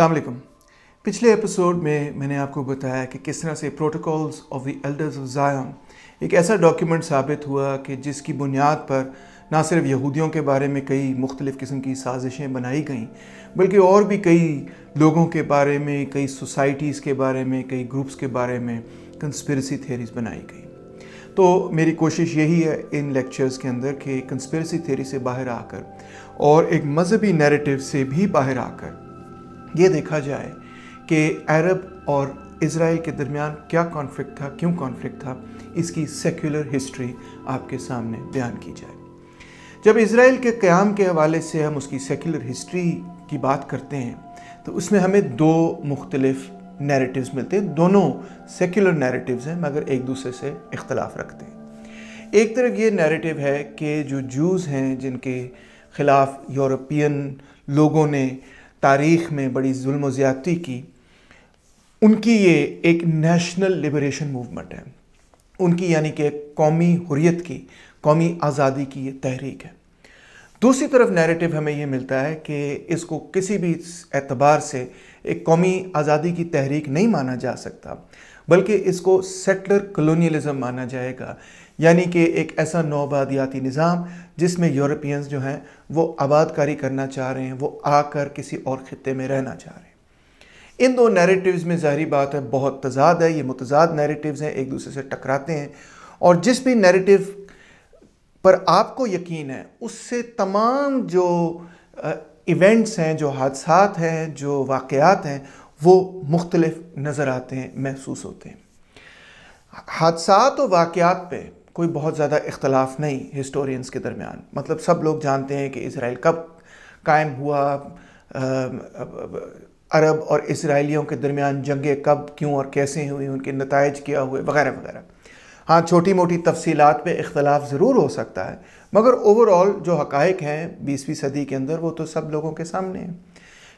अल्लाम पिछले एपिसोड में मैंने आपको बताया कि किस तरह से protocols of the elders of Zion एक ऐसा डॉक्यूमेंट साबित हुआ कि जिसकी बुनियाद पर ना सिर्फ यहूदियों के बारे में कई मुख्तलिफ़ किस्म की साजिशें बनाई गईं बल्कि और भी कई लोगों के बारे में कई सोसाइटीज़ के बारे में कई ग्रुप्स के बारे में कंस्परेसी थेरीज बनाई गई तो मेरी कोशिश यही है इन लेक्चर्स के अंदर कि कंस्परेसी थेरी से बाहर आकर और एक मजहबी नैरेटिव से भी बाहर आकर ये देखा जाए कि अरब और इसराइल के दरमियान क्या कॉन्फ्लिक्ट था क्यों कॉन्फ्लिक्ट था इसकी सेक्युलर हिस्ट्री आपके सामने बयान की जाए जब इसराइल के क़्याम के हवाले से हम उसकी सेक्युलर हिस्ट्री की बात करते हैं तो उसमें हमें दो मुख्तलिफ नैरेटिव्स मिलते हैं दोनों सेक्युलर नैरेटिव्स हैं मगर एक दूसरे से इख्तलाफ रखते हैं एक तरफ ये नैरेटिव है कि जो जूज़ हैं जिनके ख़िलाफ़ यूरोपियन लोगों ने तारीख में बड़ी जुल्म ज़्यादती की उनकी ये एक नेशनल लिबरेशन मूवमेंट है उनकी यानी कि कौमी हुरियत की कौमी आज़ादी की ये तहरीक है दूसरी तरफ नैरेटिव हमें ये मिलता है कि इसको किसी भी एतबार से एक कौमी आज़ादी की तहरीक नहीं माना जा सकता बल्कि इसको सेटलर कलोनियलिज़म माना जाएगा यानी कि एक ऐसा नौबादियाती निज़ाम जिसमें यूरोपियंस जो हैं वो आबादकारी करना चाह रहे हैं वो आकर किसी और ख़त्े में रहना चाह रहे हैं इन दो नैरेटिव्स में ज़ाहरी बात है बहुत तजाद है ये मुतजाद नैरेटिव्स हैं एक दूसरे से टकराते हैं और जिस भी नैरेटिव पर आपको यकीन है उससे तमाम जो इवेंट्स हैं जो हादसा हैं जो वाकयात हैं वो मुख्तलफ नज़र आते हैं महसूस होते हैं हादसा और वाकयात पर कोई बहुत ज़्यादा इख्तलाफ नहीं हिस्टोरियंस के दरमियान मतलब सब लोग जानते हैं कि इसराइल कब कायम हुआ अरब और इसराइलियों के दरमियान जंगें कब क्यों और कैसे हुई उनके नतज क्या हुए वगैरह वगैरह हाँ छोटी मोटी तफसीलात पे इख्तलाफ ज़रूर हो सकता है मगर ओवरऑल जो हकायक हैं बीसवीं सदी के अंदर वो तो सब लोगों के सामने हैं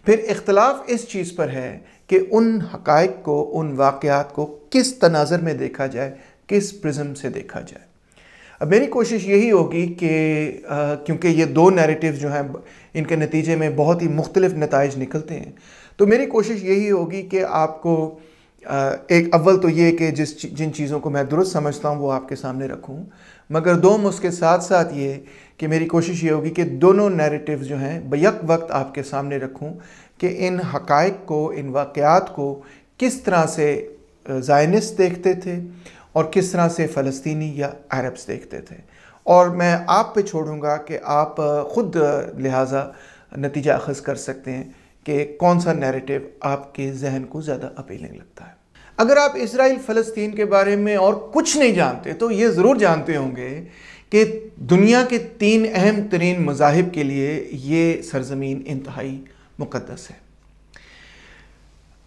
फिर इख्तलाफ इस चीज़ पर है कि उन हकायक को उन वाक़ात को किस तनाज़र में देखा जाए किस प्रिज्म से देखा जाए अब मेरी कोशिश यही होगी कि क्योंकि ये दो नैरेटिव जो हैं इनके नतीजे में बहुत ही मुख्तलिफ नतज निकलते हैं तो मेरी कोशिश यही होगी कि आपको आ, एक अव्वल तो ये कि जिस जिन चीज़ों को मैं दुरुस्त समझता हूँ वो आपके सामने रखूँ मगर दो उसके साथ साथ ये कि मेरी कोशिश ये होगी कि दोनों नैरेटिव जो हैं बक वक्त आपके सामने रखूँ कि इन हक़ को इन वाक़ को किस तरह से जायनस देखते थे और किस तरह से फ़लस्तनी या अरब्स देखते थे और मैं आप पे छोड़ूंगा कि आप ख़ुद लिहाजा नतीजा अखज़ कर सकते हैं कि कौन सा नैरेटिव आपके जहन को ज़्यादा अपीलिंग लगता है अगर आप इसराइल फ़लस्तीन के बारे में और कुछ नहीं जानते तो ये ज़रूर जानते होंगे कि दुनिया के तीन अहम तरीन मजाहब के लिए ये सरजमीन इंतहाई मुक़दस है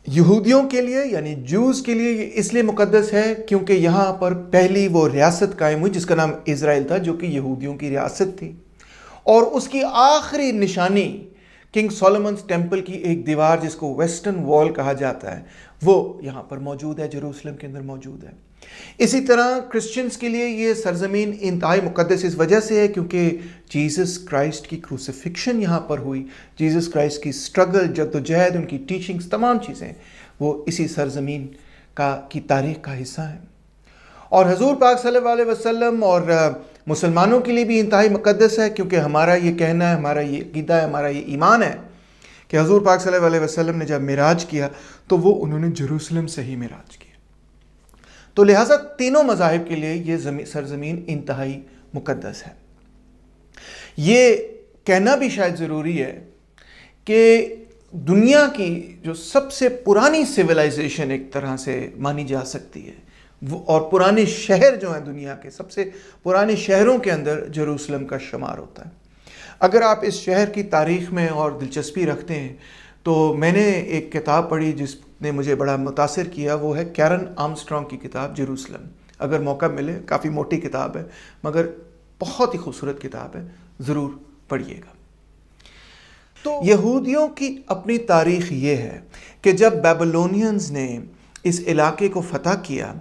यहूदियों के लिए यानी जूस के लिए ये इसलिए मुकदस है क्योंकि यहाँ पर पहली वो रियासत कायम हुई जिसका नाम इसराइल था जो कि यहूदियों की रियासत थी और उसकी आखिरी निशानी किंग सोलमन टेम्पल की एक दीवार जिसको वेस्टर्न वॉल कहा जाता है वो यहाँ पर मौजूद है जेरूसलम के अंदर मौजूद है इसी तरह क्रिश्चियंस के लिए ये सरजमीन इंतहाई मुकदस इस वजह से है क्योंकि जीसस क्राइस्ट की क्रूसिफिक्शन यहाँ पर हुई जीसस क्राइस्ट की स्ट्रगल जद्दोजहद उनकी टीचिंग्स तमाम चीज़ें वो इसी सरजमीन का की तारीख का हिस्सा हैं और हजूर पाक सल वसलम और मुसलमानों के लिए भी इंतहाई मुकदस है क्योंकि हमारा ये कहना है हमारा ये अकीदा है हमारा ये ईमान है कि हजूर पाक सल वसलम ने जब मराज किया तो वो उन्होंने जरूसलम से ही मराज किया तो लिहाजा तीनों मजाहब के लिए ये सरजमीन इंतहाई मुकदस है ये कहना भी शायद ज़रूरी है कि दुनिया की जो सबसे पुरानी सिविलाइजेशन एक तरह से मानी जा सकती है और पुराने शहर जो हैं दुनिया के सबसे पुराने शहरों के अंदर जरूसलम का शुमार होता है अगर आप इस शहर की तारीख में और दिलचस्पी रखते हैं तो मैंने एक किताब पढ़ी जिस ने मुझे बड़ा मुतासर किया वो है कैरन आर्मस्ट्रॉन्ग की किताब जरूसलम अगर मौका मिले काफ़ी मोटी किताब है मगर बहुत ही खूबसूरत किताब है ज़रूर पढ़िएगा तो यहूदियों की अपनी तारीख ये है कि जब बेबलोनियंस ने इस इलाके को फतह किया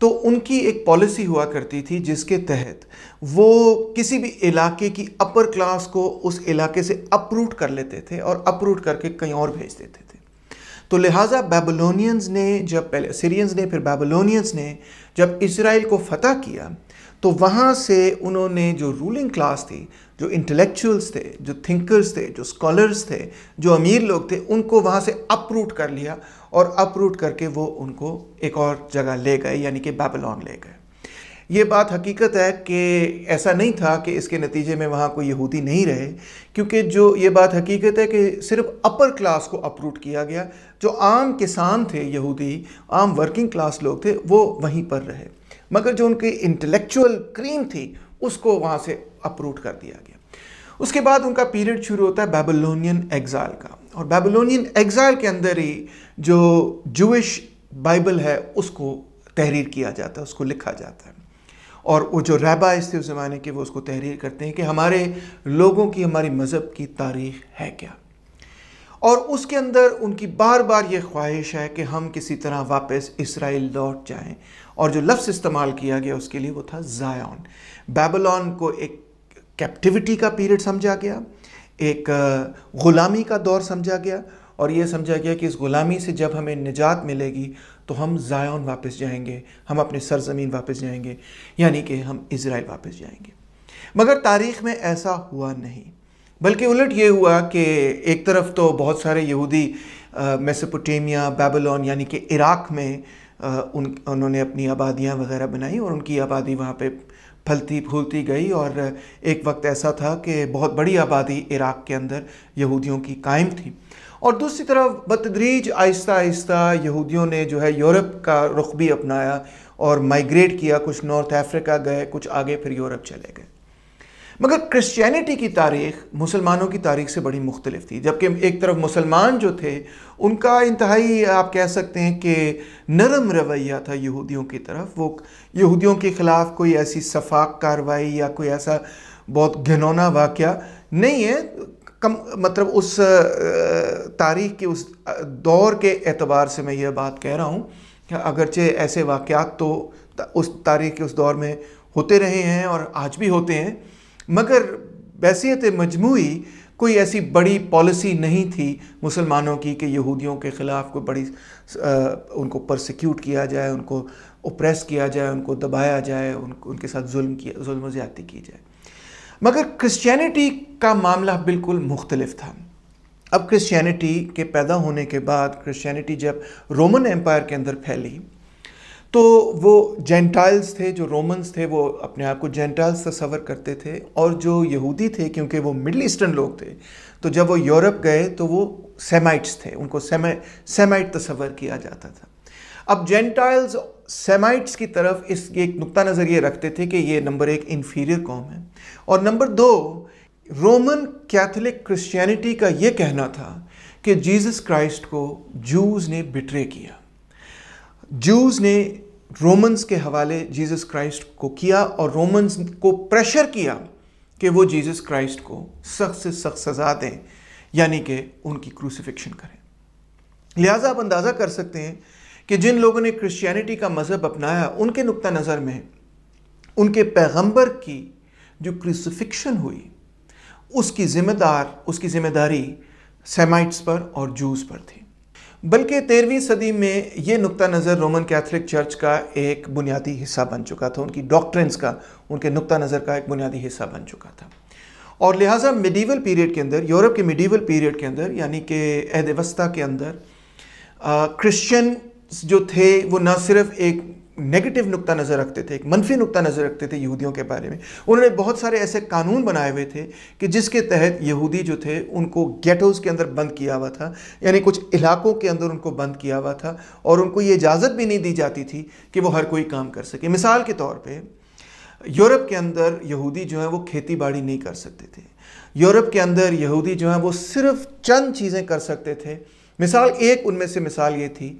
तो उनकी एक पॉलिसी हुआ करती थी जिसके तहत वो किसी भी इलाके की अपर क्लास को उस इलाके से अपरूट कर लेते थे और अपरूट करके कहीं और भेज देते थे तो लिहाजा बेबलोनियंस ने जब पहले सीरियंस ने फिर बेबलोनियंस ने जब इसराइल को फतह किया तो वहाँ से उन्होंने जो रूलिंग क्लास थी जो इंटेलेक्चुअल्स थे जो थिंकर्स थे जो स्कॉलर्स थे जो अमीर लोग थे उनको वहाँ से अपरूट कर लिया और अपरूट करके वो उनको एक और जगह ले गए यानी कि बेबलॉन ले गए ये बात हकीकत है कि ऐसा नहीं था कि इसके नतीजे में वहाँ कोई यहूदी नहीं रहे क्योंकि जो ये बात हकीकत है कि सिर्फ अपर क्लास को अपरूट किया गया जो आम किसान थे यहूदी आम वर्किंग क्लास लोग थे वो वहीं पर रहे मगर जो उनकी इंटेलेक्चुअल क्रीम थी उसको वहाँ से अपरूट कर दिया गया उसके बाद उनका पीरियड शुरू होता है बेबलोनियन एग्ज़ाइल का और बेबलोनियन एग्ज़ाइल के अंदर ही जो जूश बाइबल है उसको तहरीर किया जाता है उसको लिखा जाता है और वो जो रहबाइज थे उस ज़माने के वो उसको तहरीर करते हैं कि हमारे लोगों की हमारी मज़हब की तारीख है क्या और उसके अंदर उनकी बार बार ये ख्वाहिश है कि हम किसी तरह वापस इसराइल लौट जाएं और जो लफ्ज़ इस्तेमाल किया गया उसके लिए वो था ज़ायन बेबलॉन को एक कैप्टिविटी का पीरियड समझा गया एक ग़ुलामी का दौर समझा गया और ये समझा गया कि इस ग़ुलामी से जब हमें निजात मिलेगी तो हम ज़ायन वापस जाएंगे हम अपने सरजमीन वापस जाएंगे यानी कि हम इसराइल वापस जाएंगे मगर तारीख़ में ऐसा हुआ नहीं बल्कि उलट ये हुआ कि एक तरफ तो बहुत सारे यहूदी मेसोपोटेमिया बेबलोन यानी कि इराक़ में आ, उन उन्होंने अपनी आबादियाँ वगैरह बनाई और उनकी आबादी वहाँ पे फलती फूलती गई और एक वक्त ऐसा था कि बहुत बड़ी आबादी इराक़ के अंदर यहूदियों की कायम थी और दूसरी तरफ बतदरीज आहिस्ता आहिस्ता यहूदियों ने जो है यूरोप का रुख भी अपनाया और माइग्रेट किया कुछ नॉर्थ अफ्रीका गए कुछ आगे फिर यूरोप चले गए मगर क्रिश्चियनिटी की तारीख मुसलमानों की तारीख से बड़ी मुख्तलिफ थी जबकि एक तरफ मुसलमान जो थे उनका इंतहाई आप कह सकते हैं कि नरम रवैया था यहूदियों की तरफ वो यहूदियों के ख़िलाफ़ कोई ऐसी सफाक कार्रवाई या कोई ऐसा बहुत घिनौना वाक़ नहीं है कम मतलब उस तारीख के उस दौर के एतबार से मैं यह बात कह रहा हूँ कि अगरचे ऐसे वाक़ात तो उस तारीख के उस दौर में होते रहे हैं और आज भी होते हैं मगर बैसीत मजमू कोई ऐसी बड़ी पॉलिसी नहीं थी मुसलमानों की कि यहूदियों के ख़िलाफ़ कोई बड़ी आ, उनको प्रोसिक्यूट किया जाए उनको ओप्रेस किया जाए उनको दबाया जाए उन, उनके साथ जुल्म किया जुल्म ज्यादा की जाए मगर क्रिश्चियनिटी का मामला बिल्कुल मुख्तलिफ था अब क्रिश्चियनिटी के पैदा होने के बाद क्रिश्चियनिटी जब रोमन एम्पायर के अंदर फैली तो वो जेंटाइल्स थे जो रोमन्स थे वो अपने आप को जेंटाइल्स तस्वर करते थे और जो यहूदी थे क्योंकि वो मिडल ईस्टर्न लोग थे तो जब वो यूरोप गए तो वो सेमाइट्स थे उनको सेमा सेमाइट तस्वर किया जाता था अब जेंटाइल्स सेमाइट्स की तरफ इस एक नुकता नज़र ये रखते थे कि ये नंबर एक इन्फीरियर कौम है और नंबर दो रोमन कैथोलिक क्रिश्चियनिटी का ये कहना था कि जीसस क्राइस्ट को जूज ने बिट्रे किया जूज ने रोमन्स के हवाले जीसस क्राइस्ट को किया और रोमन्स को प्रेशर किया कि वो जीसस क्राइस्ट को सख्त से सख्त सजा दें यानी कि उनकी क्रूसिफिक्शन करें लिहाजा आप अंदाज़ा कर सकते हैं कि जिन लोगों ने क्रिश्चियनिटी का मज़हब अपनाया उनके नुक़ नज़र में उनके पैगंबर की जो क्रिसफिक्शन हुई उसकी ज़िम्मेदार उसकी ज़िम्मेदारी सेमाइट्स पर और जूस पर थी बल्कि तेरहवीं सदी में ये नुक़ा नज़र रोमन कैथलिक चर्च का एक बुनियादी हिस्सा बन चुका था उनकी डॉक्ट्रेंस का उनके नुक़ा नज़र का एक बुनियादी हिस्सा बन चुका था और लिहाजा मिडीवल पीरियड के अंदर यूरोप के मिडीवल पीरियड के अंदर यानी कि अहदवस्ता के अंदर क्रिश्चियन जो थे वो ना सिर्फ एक नेगेटिव नुकता नज़र रखते थे एक मनफी नुकता नज़र रखते थे यहूदियों के बारे में उन्होंने बहुत सारे ऐसे कानून बनाए हुए थे कि जिसके तहत यहूदी जो थे उनको गेटोज़ के अंदर बंद किया हुआ था यानी कुछ इलाकों के अंदर उनको बंद किया हुआ था और उनको ये इजाज़त भी नहीं दी जाती थी कि वो हर कोई काम कर सके मिसाल के तौर पर यूरोप के अंदर यहूदी जो हैं वो खेती बाड़ी नहीं कर सकते थे यूरोप के अंदर यहूदी जो हैं वो सिर्फ चंद चीज़ें कर सकते थे मिसाल एक उनमें से मिसाल ये थी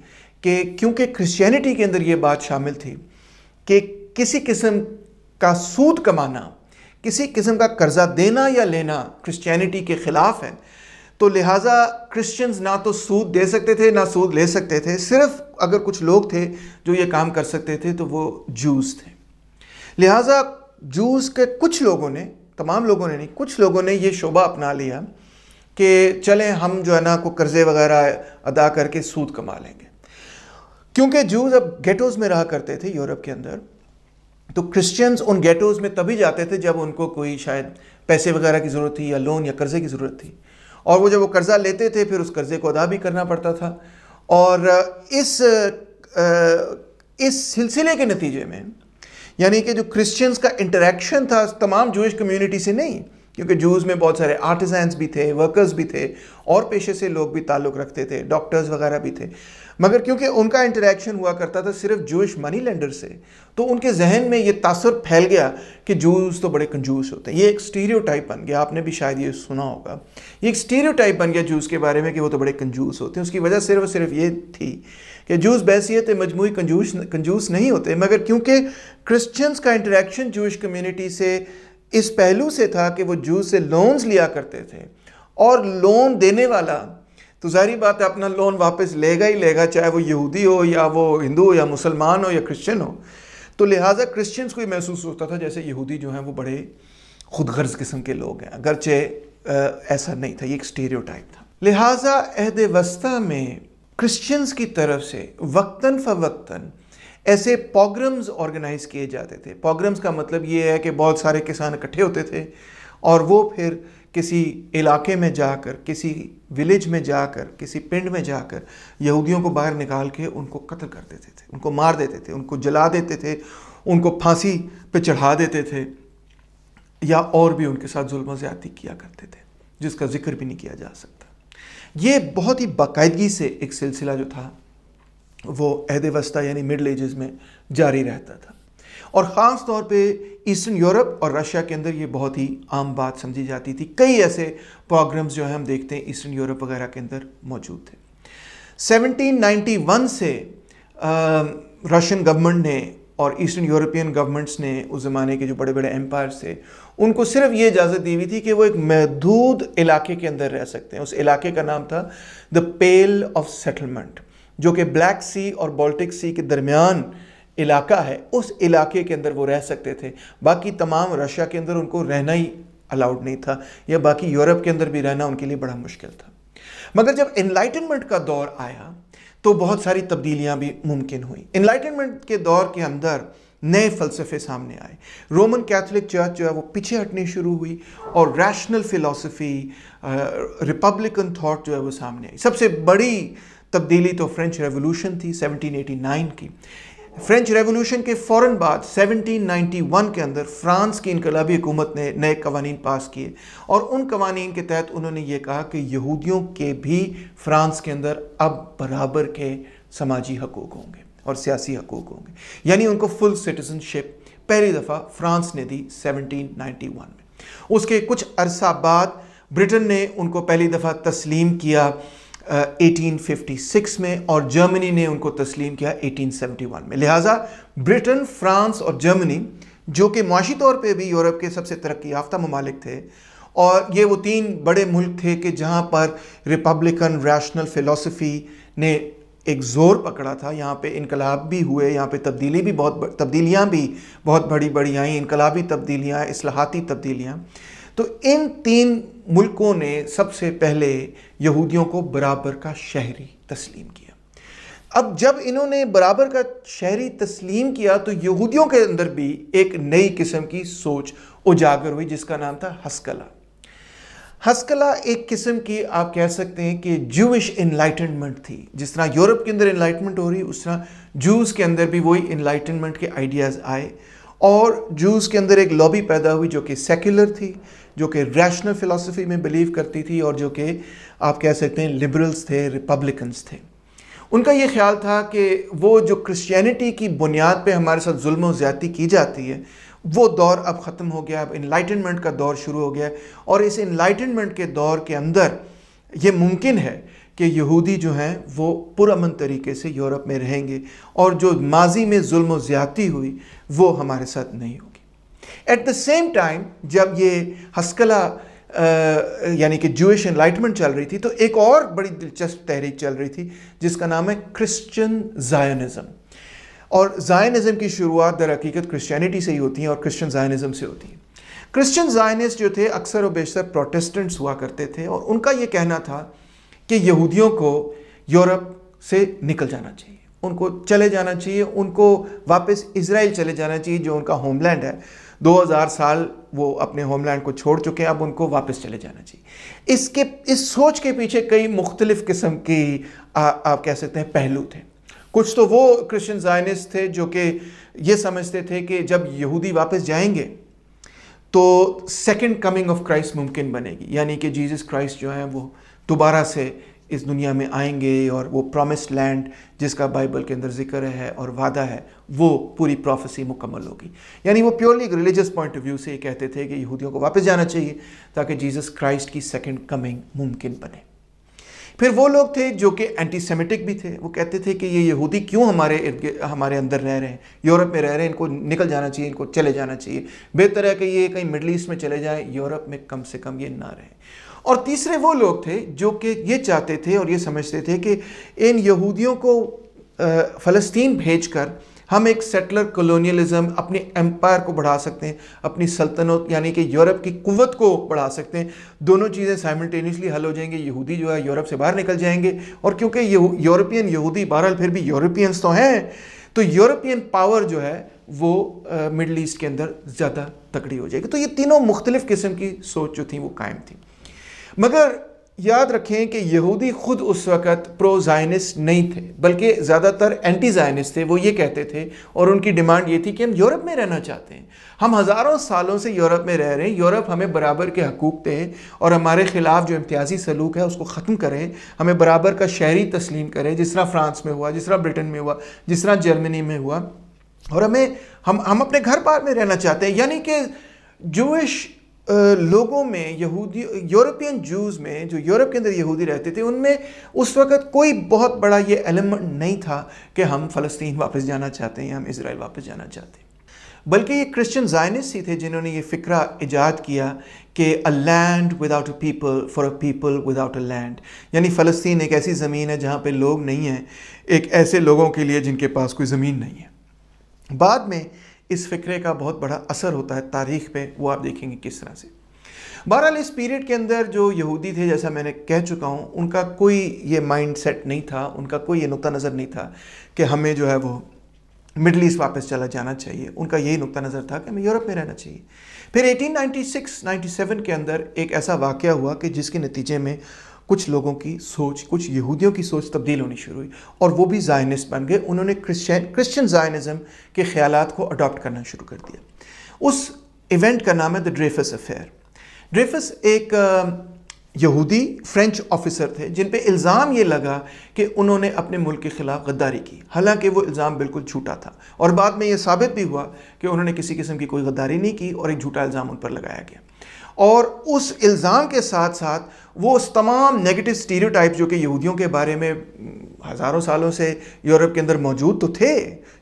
कि क्योंकि क्रिश्चियनिटी के अंदर ये बात शामिल थी कि किसी किस्म का सूद कमाना किसी किस्म का कर्जा देना या लेना क्रिश्चियनिटी के ख़िलाफ़ है तो लिहाजा क्रिश्चियंस ना तो सूद दे सकते थे ना सूद ले सकते थे सिर्फ अगर कुछ लोग थे जो ये काम कर सकते थे तो वो जूस थे लिहाजा जूस के कुछ लोगों ने तमाम लोगों ने नहीं कुछ लोगों ने ये शोबा अपना लिया कि चलें हम जो है ना को कर्ज़े वगैरह अदा करके सूद कमा लेंगे क्योंकि जूज अब गेटोज में रहा करते थे यूरोप के अंदर तो क्रिश्चियंस उन गेटोज में तभी जाते थे जब उनको कोई शायद पैसे वगैरह की ज़रूरत थी या लोन या कर्ज़े की ज़रूरत थी और वो जब वो कर्ज़ा लेते थे फिर उस कर्ज़े को अदा भी करना पड़ता था और इस इस सिलसिले के नतीजे में यानी कि जो क्रिश्चियंस का इंटरेक्शन था तमाम जूश कम्युनिटी से नहीं क्योंकि जूस में बहुत सारे आर्टिजैंस भी थे वर्कर्स भी थे और पेशे से लोग भी ताल्लुक़ रखते थे डॉक्टर्स वगैरह भी थे मगर क्योंकि उनका इंटरेक्शन हुआ करता था सिर्फ जूश मनी लेंडर से तो उनके जहन में ये तासर फैल गया कि जूस तो बड़े कंजूस होते हैं ये एक स्टीरियो बन गया आपने भी शायद ये सुना होगा ये एक स्टीरियो बन गया जूस के बारे में कि वो तो बड़े कंजूस होते हैं उसकी वजह सिर्फ सिर्फ ये थी कि जूस बैसीत मजमू कंजूस कंजूस नहीं होते मगर क्योंकि क्रिश्चियंस का इंटरेक्शन जूश कम्यूनिटी से इस पहलू से था कि वो जूस से लोन्स लिया करते थे और लोन देने वाला तो जहरी बात है अपना लोन वापस लेगा ही लेगा चाहे वो यहूदी हो या वो हिंदू हो या मुसलमान हो या क्रिश्चियन हो तो लिहाजा क्रिश्चियंस को ही महसूस होता था जैसे यहूदी जो हैं वो बड़े खुद गर्ज किस्म के लोग हैं अगरचे ऐसा नहीं था ये एक टाइप था लिहाजा अहद वस्ता में क्रिश्चियंस की तरफ से वक्ता फ़वक्ता ऐसे प्रोग्राम्स ऑर्गेनाइज किए जाते थे प्रोग्राम्स का मतलब ये है कि बहुत सारे किसान इकट्ठे होते थे और वो फिर किसी इलाके में जाकर किसी विलेज में जाकर किसी पिंड में जाकर यहूदियों को बाहर निकाल के उनको कत्ल कर देते थे उनको मार देते थे उनको जला देते थे उनको फांसी पे चढ़ा देते थे या और भी उनके साथ जुल्म ज़्यादा किया करते थे जिसका जिक्र भी नहीं किया जा सकता ये बहुत ही बाकायदगी से एक सिलसिला जो था वो अहद वस्ता यानी मिडल एजेस में जारी रहता था और ख़ास तौर पे ईस्टर्न यूरोप और रशिया के अंदर ये बहुत ही आम बात समझी जाती थी कई ऐसे प्रोग्राम्स जो है हम देखते हैं ईस्टर्न यूरोप वगैरह के अंदर मौजूद थे 1791 से रशियन गवर्नमेंट ने और ईस्टर्न यूरोपियन गवर्नमेंट्स ने उस ज़माने के जो बड़े बड़े एम्पायर थे उनको सिर्फ ये इजाज़त दी हुई थी कि वो एक महदूद इलाके के अंदर रह सकते हैं उस इलाके का नाम था द पेल ऑफ सेटलमेंट जो कि ब्लैक सी और बाल्टिक सी के दरमियान इलाका है उस इलाके के अंदर वो रह सकते थे बाकी तमाम रशिया के अंदर उनको रहना ही अलाउड नहीं था या बाकी यूरोप के अंदर भी रहना उनके लिए बड़ा मुश्किल था मगर जब इनलाइटनमेंट का दौर आया तो बहुत सारी तब्दीलियां भी मुमकिन हुई इनलाइटनमेंट के दौर के अंदर नए फलसफे सामने आए रोमन कैथोलिक चर्च जो है वो पीछे हटनी शुरू हुई और रैशनल फिलोसफी रिपब्लिकन थॉट जो है वो सामने आई सबसे बड़ी तब्दीली तो फ्रेंच रेवोल्यूशन थी 1789 की फ्रेंच रेवोल्यूशन के फ़ौर बाद 1791 के अंदर फ्रांस की इनकलाबी हुकूमत ने नए कवानीन पास किए और उन कवानीन के तहत उन्होंने ये कहा कि यहूदियों के भी फ्रांस के अंदर अब बराबर के समाजी हकूक होंगे और सियासी हकूक होंगे यानी उनको फुल सिटीजनशिप पहली दफ़ा फ्रांस ने दी 1791 में उसके कुछ अरसा बाद ब्रिटेन ने उनको पहली दफ़ा तस्लीम किया 1856 में और जर्मनी ने उनको तस्लीम किया 1871 में लिहाजा ब्रिटेन फ्रांस और जर्मनी जो कि माशी तौर पे भी यूरोप के सबसे तरक्की याफ्ता ममालिक थे और ये वो तीन बड़े मुल्क थे कि जहाँ पर रिपब्लिकन रैशनल फ़िलासफ़ी ने एक ज़ोर पकड़ा था यहाँ पे इनकलाब भी हुए यहाँ पे तब्दीली भी बहुत तब्दीलियाँ भी बहुत बड़ी बड़ी आई इनकलाबी तब्दीलियाँ असलाहती तब्दीलियाँ तो इन तीन मुल्कों ने सबसे पहले यहूदियों को बराबर का शहरी तस्लीम किया अब जब इन्होंने बराबर का शहरी तस्लीम किया तो यहूदियों के अंदर भी एक नई किस्म की सोच उजागर हुई जिसका नाम था हस्कला हस्कला एक किस्म की आप कह सकते हैं कि जूश इनलाइटनमेंट थी जिस तरह यूरोप के अंदर इनलाइटमेंट हो रही उस तरह जूस के अंदर भी वही इनलाइटनमेंट के आइडियाज़ आए और जूस के अंदर एक लॉबी पैदा हुई जो कि सेक्युलर थी जो कि रैशनल फ़िलासफ़ी में बिलीव करती थी और जो कि आप कह सकते हैं लिबरल्स थे रिपब्लिकन्स थे उनका ये ख्याल था कि वो जो क्रिश्चियनिटी की बुनियाद पे हमारे साथ जुल्म ज़्यादती की जाती है वो दौर अब ख़त्म हो गया अब इन्लाइटनमेंट का दौर शुरू हो गया और इस इन्लाइटनमेंट के दौर के अंदर ये मुमकिन है कि यहूदी जो हैं वो पुरमन तरीके से यूरोप में रहेंगे और जो माजी में जुल्म ज़्यादती हुई वो हमारे साथ नहीं होगी एट द सेम टाइम जब ये हस्कला यानी कि जूश इनलाइटमेंट चल रही थी तो एक और बड़ी दिलचस्प तहरीक चल रही थी जिसका नाम है क्रिश्चियन जायनिज़म और जायनिज़म की शुरुआत दर हकीकत क्रिश्चियनिटी से ही होती है और क्रिश्चियन जायनिज़म से होती है क्रिश्चियन जायनिस्ट जो थे अक्सर व बेशतर प्रोटेस्टेंट्स हुआ करते थे और उनका ये कहना था कि यहूदियों को यूरोप से निकल जाना चाहिए उनको चले जाना चाहिए उनको वापस इसराइल चले जाना चाहिए जो उनका होमलैंड है 2000 साल वो अपने होमलैंड को छोड़ चुके हैं अब उनको वापस चले जाना चाहिए इसके इस सोच के पीछे कई मुख्तलिफ़ किस्म की आ, आप कह सकते हैं पहलू थे कुछ तो वो क्रिश्चियन जायनिस्ट थे जो कि ये समझते थे कि जब यहूदी वापस जाएंगे तो सेकंड कमिंग ऑफ क्राइस्ट मुमकिन बनेगी यानी कि जीसस क्राइस्ट जो है वो दोबारा से इस दुनिया में आएंगे और वो प्रॉमिस्ड लैंड जिसका बाइबल के अंदर जिक्र है और वादा है वो पूरी प्रोफेसी मुकम्मल होगी यानी वो प्योरली एक रिलीजियस पॉइंट ऑफ व्यू से ये कहते थे कि यहूदियों को वापस जाना चाहिए ताकि जीसस क्राइस्ट की सेकेंड कमिंग मुमकिन बने फिर वो लोग थे जो कि एंटी सेमेटिक भी थे वो कहते थे कि ये यहूदी क्यों हमारे हमारे अंदर रह रहे हैं यूरोप में रह रहे हैं इनको निकल जाना चाहिए इनको चले जाना चाहिए बेहतर है कि ये कहीं मिडल ईस्ट में चले जाएं यूरोप में कम से कम ये ना रहें और तीसरे वो लोग थे जो कि ये चाहते थे और ये समझते थे कि इन यहूदियों को फ़लस्तीन भेजकर हम एक सेटलर कॉलोनियलिज्म अपने एम्पायर को बढ़ा सकते हैं अपनी सल्तनत यानी कि यूरोप की कुवत को बढ़ा सकते हैं दोनों चीज़ें साइमल्टेनियसली हल हो जाएंगी यहूदी जो है यूरोप से बाहर निकल जाएंगे और क्योंकि यूरोपियन यहूदी बहरहाल फिर भी यूरोपियंस तो हैं तो यूरोपियन पावर जो है वो मिडल ईस्ट के अंदर ज़्यादा तकड़ी हो जाएगी तो ये तीनों मुख्तलिफ़ किस्म की सोच जो थी वो कायम थी मगर याद रखें कि यहूदी खुद उस वक़्त प्रो जायनिस्ट नहीं थे बल्कि ज़्यादातर एंटी जायनिस्ट थे वो ये कहते थे और उनकी डिमांड ये थी कि हम यूरोप में रहना चाहते हैं हम हज़ारों सालों से यूरोप में रह रहे हैं यूरोप हमें बराबर के हकूक़ दें और हमारे ख़िलाफ़ जो इम्तियाजी सलूक है उसको ख़त्म करें हमें बराबर का शहरी तस्लीम करें जिस तरह फ़्रांस में हुआ जिस तरह ब्रिटेन में हुआ जिस तरह जर्मनी में हुआ और हमें हम हम अपने घर बार में रहना चाहते हैं यानी कि जूश लोगों में यहूदी यूरोपियन जूज़ में जो यूरोप के अंदर यहूदी रहते थे उनमें उस वक़्त कोई बहुत बड़ा ये एलिमेंट नहीं था कि हम फ़लस्तीन वापस जाना चाहते हैं हम इसराइल वापस जाना चाहते हैं बल्कि ये क्रिश्चियन जायनिस्ट ही थे जिन्होंने ये फ़िक्रा इजाद किया कि a land without a people for a people without a land यानी फ़लस्तीन एक ऐसी ज़मीन है जहाँ पर लोग नहीं हैं एक ऐसे लोगों के लिए जिनके पास कोई ज़मीन नहीं है बाद में इस फ़िक्रे का बहुत बड़ा असर होता है तारीख़ पे वो आप देखेंगे किस तरह से बहरहाल इस पीरियड के अंदर जो यहूदी थे जैसा मैंने कह चुका हूँ उनका कोई ये माइंड सेट नहीं था उनका कोई ये नुक़ा नज़र नहीं था कि हमें जो है वो मिडल ईस्ट वापस चला जाना चाहिए उनका यही नुक़ा नज़र था कि हमें यूरोप में रहना चाहिए फिर 1896-97 के अंदर एक ऐसा वाक़ हुआ कि जिसके नतीजे में कुछ लोगों की सोच कुछ यहूदियों की सोच तब्दील होनी शुरू हुई और वो भी जायनिस्ट बन गए उन्होंने क्रिश्चियन क्रिश्चियन जायनिज़म के ख्याल को अडॉप्ट करना शुरू कर दिया उस इवेंट का नाम है द ड्रेफस अफेयर ड्रेफस एक यहूदी फ्रेंच ऑफिसर थे जिन पे इल्ज़ाम ये लगा कि उन्होंने अपने मुल्क के ख़िलाफ़ गद्दारी की हालांकि वो इल्ज़ाम बिल्कुल झूठा था और बाद में ये साबित भी हुआ कि उन्होंने किसी किस्म की कोई गद्दारी नहीं की और एक झूठा इल्ज़ाम उन पर लगाया गया और उस इल्ज़ाम के साथ साथ वो उस तमाम नेगेटिव स्टीरियो जो कि यहूदियों के बारे में हम्म, हज़ारों सालों से यूरोप के अंदर मौजूद तो थे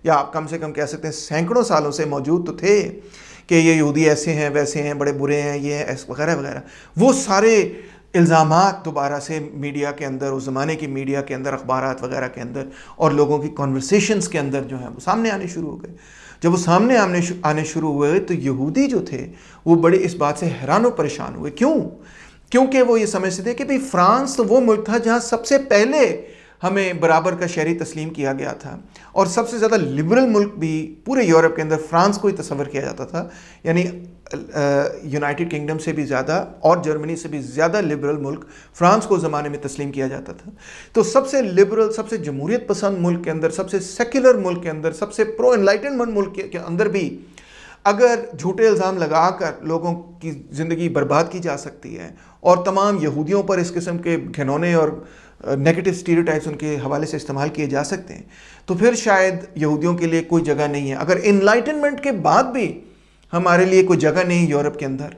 या आप कम से कम कह सकते हैं सैकड़ों सालों से मौजूद तो थे कि ये यहूदी ऐसे हैं वैसे हैं बड़े बुरे हैं ये हैं वगैरह वगैरह वो सारे इल्ज़ाम दोबारा से मीडिया के अंदर उस ज़माने की मीडिया के अंदर अखबार वगैरह के अंदर और लोगों की कॉन्वर्सेशंस के अंदर जो है वो सामने आने शुरू हो गए जब वो सामने आने आने शुरू हुए तो यहूदी जो थे वो बड़े इस बात से हैरान और परेशान हुए क्यों क्योंकि वो ये समझते थे कि भाई फ्रांस तो वो मुल्क था जहाँ सबसे पहले हमें बराबर का शहरी तस्लीम किया गया था और सबसे ज़्यादा लिबरल मुल्क भी पूरे यूरोप के अंदर फ्रांस को ही तस्वर किया जाता था यानी यूनाइटेड किंगडम से भी ज़्यादा और जर्मनी से भी ज़्यादा लिबरल मुल्क फ्रांस को ज़माने में तस्लीम किया जाता था तो सबसे लिबरल सबसे जमहूरियत पसंद मुल्क के अंदर सबसे सेक्युलर मुल्क के अंदर सबसे प्रो एनलाइटनमेंट मुल्क के अंदर भी अगर झूठे इल्ज़ाम लगा कर लोगों की ज़िंदगी बर्बाद की जा सकती है और तमाम यहूदियों पर इस किस्म के घिनौने और नेगेटिव स्टीरियोटाइप्स उनके हवाले से इस्तेमाल किए जा सकते हैं तो फिर शायद यहूदियों के लिए कोई जगह नहीं है अगर इनलाइटनमेंट के बाद भी हमारे लिए कोई जगह नहीं यूरोप के अंदर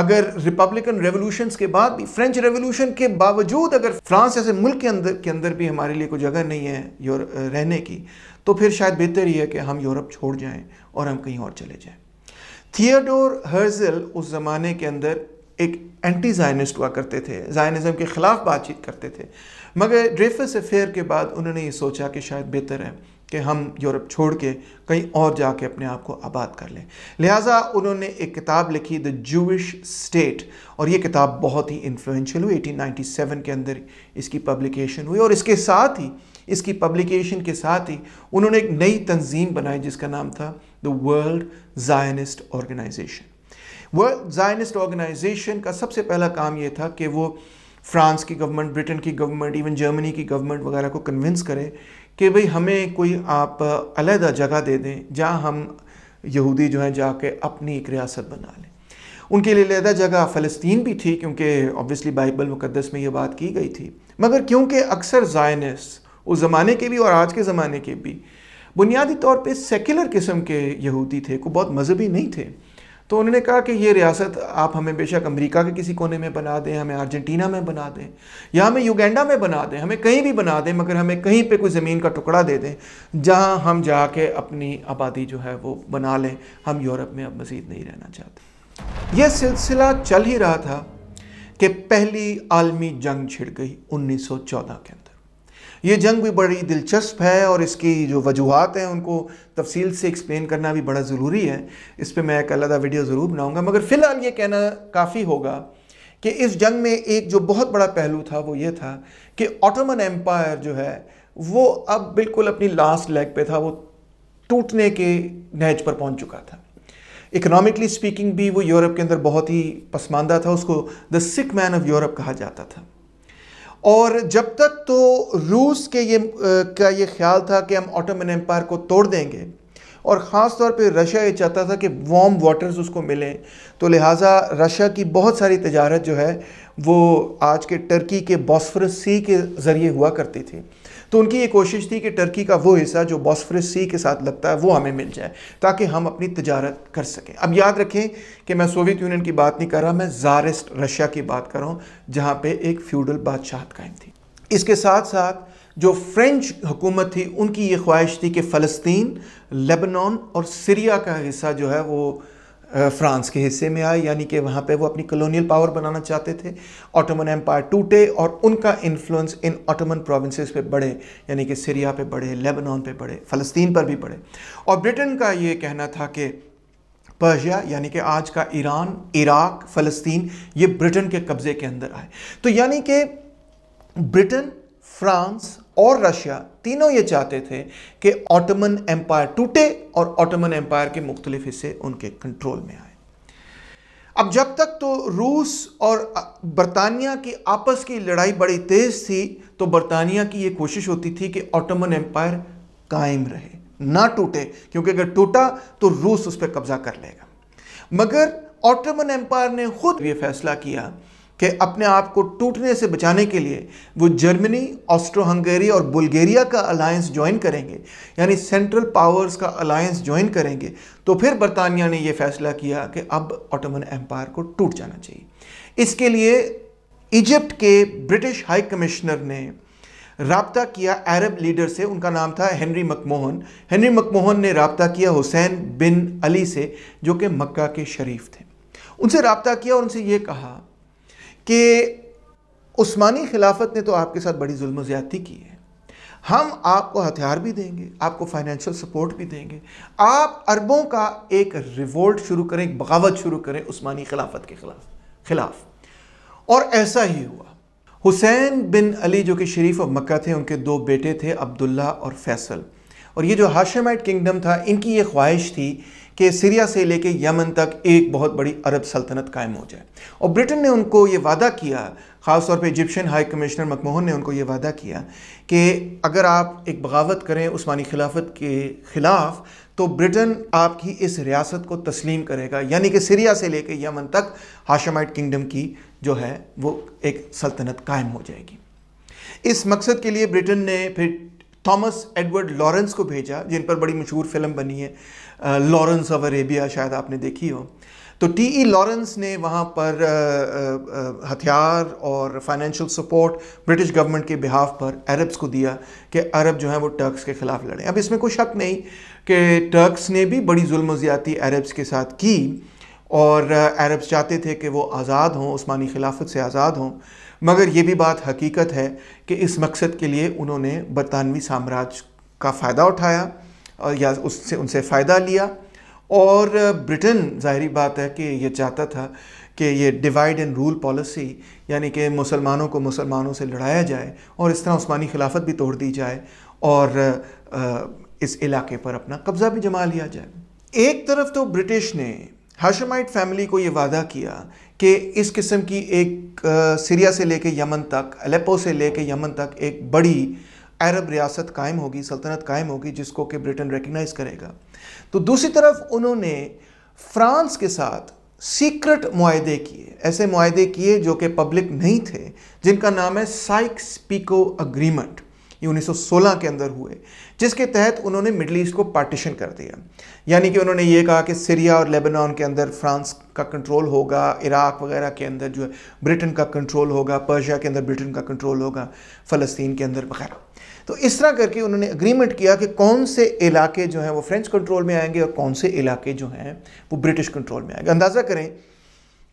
अगर रिपब्लिकन रेवोल्यूशंस के बाद भी फ्रेंच रेवोल्यूशन के बावजूद अगर फ्रांस ऐसे मुल्क के अंदर के अंदर भी हमारे लिए कोई जगह नहीं है रहने की तो फिर शायद बेहतर ही है कि हम यूरोप छोड़ जाएं और हम कहीं और चले जाएं थियोडोर हर्जल उस ज़माने के अंदर एक एंटी जायनिस्ट हुआ करते थे जायनिज़म के ख़िलाफ़ बातचीत करते थे मगर ड्रेफस अफेयर के बाद उन्होंने ये सोचा कि शायद बेहतर है कि हम यूरोप छोड़ के कहीं और जाके अपने आप को आबाद कर लें लिहाजा उन्होंने एक किताब लिखी द जूश स्टेट और ये किताब बहुत ही इन्फ्लुएंशियल हुई 1897 के अंदर इसकी पब्लिकेशन हुई और इसके साथ ही इसकी पब्लिकेशन के साथ ही उन्होंने एक नई तंजीम बनाई जिसका नाम था the world Zionist organization world Zionist organization का सबसे पहला काम ये था कि वो फ्रांस की गवर्नमेंट ब्रिटेन की गवर्नमेंट इवन जर्मनी की गवर्नमेंट वगैरह को कन्विंस करें कि भाई हमें कोई आप अलहदा जगह दे दें जहाँ हम यहूदी जो हैं जाके अपनी एक रियासत बना लें उनके लिए लहदा जगह फ़लस्तीन भी थी क्योंकि ऑब्वियसली बाइबल मुकदस में ये बात की गई थी मगर क्योंकि अक्सर जायनस उस ज़माने के भी और आज के ज़माने के भी बुनियादी तौर पे सेकुलर किस्म के यहूदी थे को बहुत मजहबी नहीं थे तो उन्होंने कहा कि ये रियासत आप हमें बेशक अमेरिका के किसी कोने में बना दें हमें अर्जेंटीना में बना दें या हमें युगेंडा में बना दें हमें कहीं भी बना दें मगर हमें कहीं पे कोई ज़मीन का टुकड़ा दे दें जहाँ हम जाके अपनी आबादी जो है वो बना लें हम यूरोप में अब मज़ीद नहीं रहना चाहते यह सिलसिला चल ही रहा था कि पहली आलमी जंग छिड़ गई उन्नीस के अंदर ये जंग भी बड़ी दिलचस्प है और इसकी जो वजूहत हैं उनको तफसील से एक्सप्लेन करना भी बड़ा ज़रूरी है इस पर मैं एक अलहदा वीडियो ज़रूर बनाऊँगा मगर फ़िलहाल ये कहना काफ़ी होगा कि इस जंग में एक जो बहुत बड़ा पहलू था वो ये था कि ऑटोमन एम्पायर जो है वो अब बिल्कुल अपनी लास्ट लेग पे था वो टूटने के नहज पर पहुंच चुका था इकोनॉमिकली स्पीकिंग भी वो यूरोप के अंदर बहुत ही पसमानदा था उसको the sick man of Europe कहा जाता था और जब तक तो रूस के ये का ये ख्याल था कि हम ऑटोमन एम्पायर को तोड़ देंगे और ख़ास तौर पे रशिया ये चाहता था कि वार्म वाटर्स उसको मिलें तो लिहाजा रशिया की बहुत सारी तजारत जो है वो आज के टर्की के बॉस्फरस सी के ज़रिए हुआ करती थी तो उनकी ये कोशिश थी कि टर्की का वो हिस्सा जो बॉस्फरस सी के साथ लगता है वो हमें मिल जाए ताकि हम अपनी तजारत कर सकें अब याद रखें कि मैं सोवियत यूनियन की बात नहीं कर रहा मैं जारिस्ट रशिया की बात कर रहा हूँ जहाँ पर एक फ्यूडल बादशाह कायम थी इसके साथ साथ जो फ्रेंच हुकूमत थी उनकी ये ख्वाहिश थी कि फ़लस्तीन लेबनान और सीरिया का हिस्सा जो है वो फ्रांस के हिस्से में आए यानी कि वहाँ पे वो अपनी कलोनियल पावर बनाना चाहते थे ऑटोमन एम्पायर टूटे और उनका इन्फ्लुएंस इन ऑटोमन प्रोविंसेस पे बढ़े यानी कि सीरिया पे बढ़े लेबनान पे बढ़े फ़लस्तीन पर भी बढ़े और ब्रिटेन का ये कहना था कि पर्शिया यानी कि आज का ईरान इराक फ़लस्तीन ये ब्रिटेन के कब्ज़े के अंदर आए तो यानी कि ब्रिटेन फ्रांस और रशिया तीनों ये चाहते थे कि ऑटोमन एम्पायर टूटे और ऑटोमन एम्पायर के मुख्तलिफ हिस्से उनके कंट्रोल में आए अब जब तक तो रूस और बरतानिया की आपस की लड़ाई बड़ी तेज़ थी तो बरतानिया की ये कोशिश होती थी कि ऑटोमन एम्पायर कायम रहे ना टूटे क्योंकि अगर टूटा तो रूस उस पर कब्जा कर लेगा मगर ऑटोमन एम्पायर ने खुद ये फैसला किया कि अपने आप को टूटने से बचाने के लिए वो जर्मनी ऑस्ट्रो हंगेरी और बुल्गेरिया का अलायंस ज्वाइन करेंगे यानी सेंट्रल पावर्स का अलायंस ज्वाइन करेंगे तो फिर बरतानिया ने ये फैसला किया कि अब ऑटोमन एम्पायर को टूट जाना चाहिए इसके लिए इजिप्ट के ब्रिटिश हाई कमिश्नर ने रबता किया अरब लीडर से उनका नाम था हेनरी मकमोहन हेनरी मकमोहन ने रबता किया हुसैन बिन अली से जो कि मक्का के शरीफ थे उनसे रबता किया और उनसे ये कहा कि उस्मानी खिलाफत ने तो आपके साथ बड़ी जुल्म ज़्यादती की है हम आपको हथियार भी देंगे आपको फाइनेंशियल सपोर्ट भी देंगे आप अरबों का एक रिवोल्ट शुरू करें एक बगावत शुरू करें उस्मानी खिलाफत के खिलाफ खिलाफ और ऐसा ही हुआ हुसैन बिन अली जो कि शरीफ और मक्का थे उनके दो बेटे थे अब्दुल्ला और फैसल और ये जो हाशमाइट किंगडम था इनकी ये ख्वाहिश थी कि सीरिया से लेके यमन तक एक बहुत बड़ी अरब सल्तनत कायम हो जाए और ब्रिटेन ने उनको ये वादा किया ख़ासतौर पे इजिप्शियन हाई कमिश्नर मकमोहन ने उनको ये वादा किया कि अगर आप एक बगावत करें उस्मानी खिलाफत के ख़िलाफ़ तो ब्रिटेन आपकी इस रियासत को तस्लीम करेगा यानी कि सीरिया से लेकर यमन तक हाशमाइट किंगडम की जो है वो एक सल्तनत कायम हो जाएगी इस मकसद के लिए ब्रिटेन ने फिर थॉमस एडवर्ड लॉरेंस को भेजा जिन पर बड़ी मशहूर फिल्म बनी है लॉरेंस ऑफ अरेबिया शायद आपने देखी हो तो टी ई लॉरेंस ने वहाँ पर हथियार और फाइनेंशियल सपोर्ट ब्रिटिश गवर्नमेंट के बिहाफ पर अरब्स को दिया कि अरब जो हैं वो टर्क्स के ख़िलाफ़ लड़ें अब इसमें कोई शक नहीं कि टर्क्स ने भी बड़ी जुल्म ज़्यादती अरब्स के साथ की और अरब्स चाहते थे कि वो आज़ाद हों उस्मानी खिलाफत से आज़ाद हों मगर ये भी बात हकीकत है कि इस मकसद के लिए उन्होंने बरतानवी साम्राज्य का फ़ायदा उठाया और या उससे उनसे फ़ायदा लिया और ब्रिटेन ज़ाहरी बात है कि ये चाहता था कि ये डिवाइड एंड रूल पॉलिसी यानी कि मुसलमानों को मुसलमानों से लड़ाया जाए और इस तरह उस्मानी खिलाफत भी तोड़ दी जाए और इस इलाके पर अपना कब्ज़ा भी जमा लिया जाए एक तरफ तो ब्रिटिश ने हाशमाइट फैमिली को ये वादा किया कि इस किस्म की एक सीरिया से लेके यमन तक अलेपो से लेके यमन तक एक बड़ी अरब रियासत कायम होगी सल्तनत कायम होगी जिसको कि ब्रिटेन रिकगनाइज करेगा तो दूसरी तरफ उन्होंने फ्रांस के साथ सीक्रेट माहदे किए ऐसे माहदे किए जो कि पब्लिक नहीं थे जिनका नाम है साइक्स पिको अग्रीमेंट ये 1916 के अंदर हुए जिसके तहत उन्होंने मिडल ईस्ट को पार्टीशन कर दिया यानी कि उन्होंने ये कहा कि सीरिया और लेबनान के अंदर फ्रांस का कंट्रोल होगा इराक वगैरह के अंदर जो है ब्रिटेन का कंट्रोल होगा पर्शिया के अंदर ब्रिटेन का कंट्रोल होगा फ़लस्तीन के अंदर वगैरह तो इस तरह करके उन्होंने अग्रीमेंट किया कि कौन से इलाके जो हैं वो फ्रेंच कंट्रोल में आएंगे और कौन से इलाके जो हैं वो ब्रिटिश कंट्रोल में आएंगे अंदाज़ा करें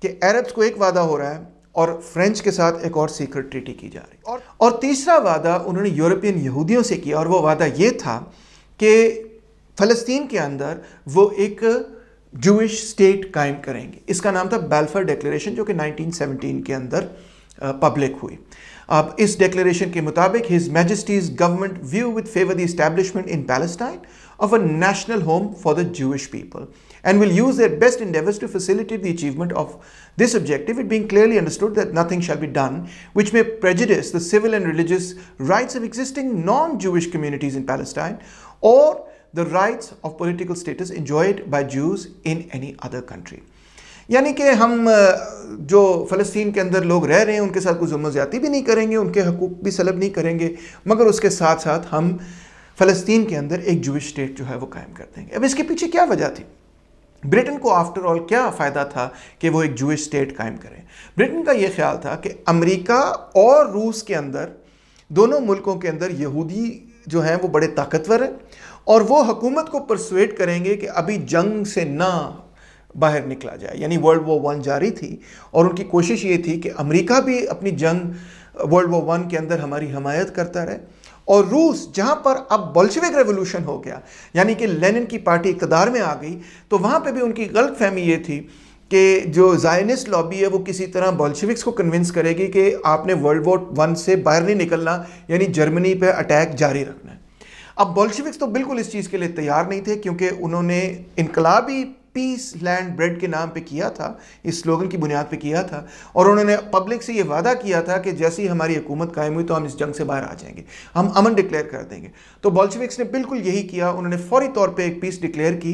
कि अरब्स को एक वादा हो रहा है और फ्रेंच के साथ एक और सीक्रेट ट्रीटी की जा रही और और तीसरा वादा उन्होंने यूरोपियन यहूदियों से किया और वो वादा ये था कि फ़लस्तीन के अंदर वो एक जूश स्टेट कायम करेंगे इसका नाम था बेल्फर डिक्लेरेशन जो कि 1917 के अंदर पब्लिक हुई अब इस डिक्लेरेशन के मुताबिक his majesty's government view with favour the establishment in Palestine of a national home for the Jewish people and will use their best endeavors to facilitate the achievement of this objective, it being clearly understood that nothing shall be done which may prejudice the civil and religious rights of existing non-Jewish communities in Palestine or the rights of political status enjoyed by Jews in any other country. यानी कि हम जो फ़लस्तीन के अंदर लोग रह रहे हैं उनके साथ कोई जुम्म ज़्यादा भी नहीं करेंगे उनके हकूक़ भी सलब नहीं करेंगे मगर उसके साथ साथ हम फ़लस्तीन के अंदर एक ज़ुविश स्टेट जो है वो कायम कर देंगे अब इसके पीछे क्या वजह थी ब्रिटेन को आफ्टर ऑल क्या फ़ायदा था कि वो एक जूश स्टेट कायम करें ब्रिटेन का ये ख्याल था कि अमरीका और रूस के अंदर दोनों मुल्कों के अंदर यहूदी जो हैं वो बड़े ताकतवर हैं और वो हुकूमत को परसुएट करेंगे कि अभी जंग से ना बाहर निकला जाए यानी वर्ल्ड वॉर वन जारी थी और उनकी कोशिश ये थी कि अमेरिका भी अपनी जंग वर्ल्ड वॉर वन के अंदर हमारी हमायत करता रहे और रूस जहां पर अब बॉल्शविक रेवोल्यूशन हो गया यानी कि लेनिन की पार्टी इकदार में आ गई तो वहां पे भी उनकी गलत फहमी ये थी कि जो जायनिस्ट लॉबी है वो किसी तरह बॉल्शविक्स को कन्विंस करेगी कि आपने वर्ल्ड वॉर वन से बाहर नहीं निकलना यानी जर्मनी पर अटैक जारी रखना है अब बॉल्शविक्स तो बिल्कुल इस चीज़ के लिए तैयार नहीं थे क्योंकि उन्होंने इनकलाबी पीस लैंड ब्रेड के नाम पे किया था इस स्लोगन की बुनियाद पे किया था और उन्होंने पब्लिक से ये वादा किया था कि जैसे ही हमारी हुकूमत कायम हुई तो हम इस जंग से बाहर आ जाएंगे हम अमन डिक्लेयर कर देंगे तो बॉल्शविक्स ने बिल्कुल यही किया उन्होंने फौरी तौर पर एक पीस डिक्लेयर की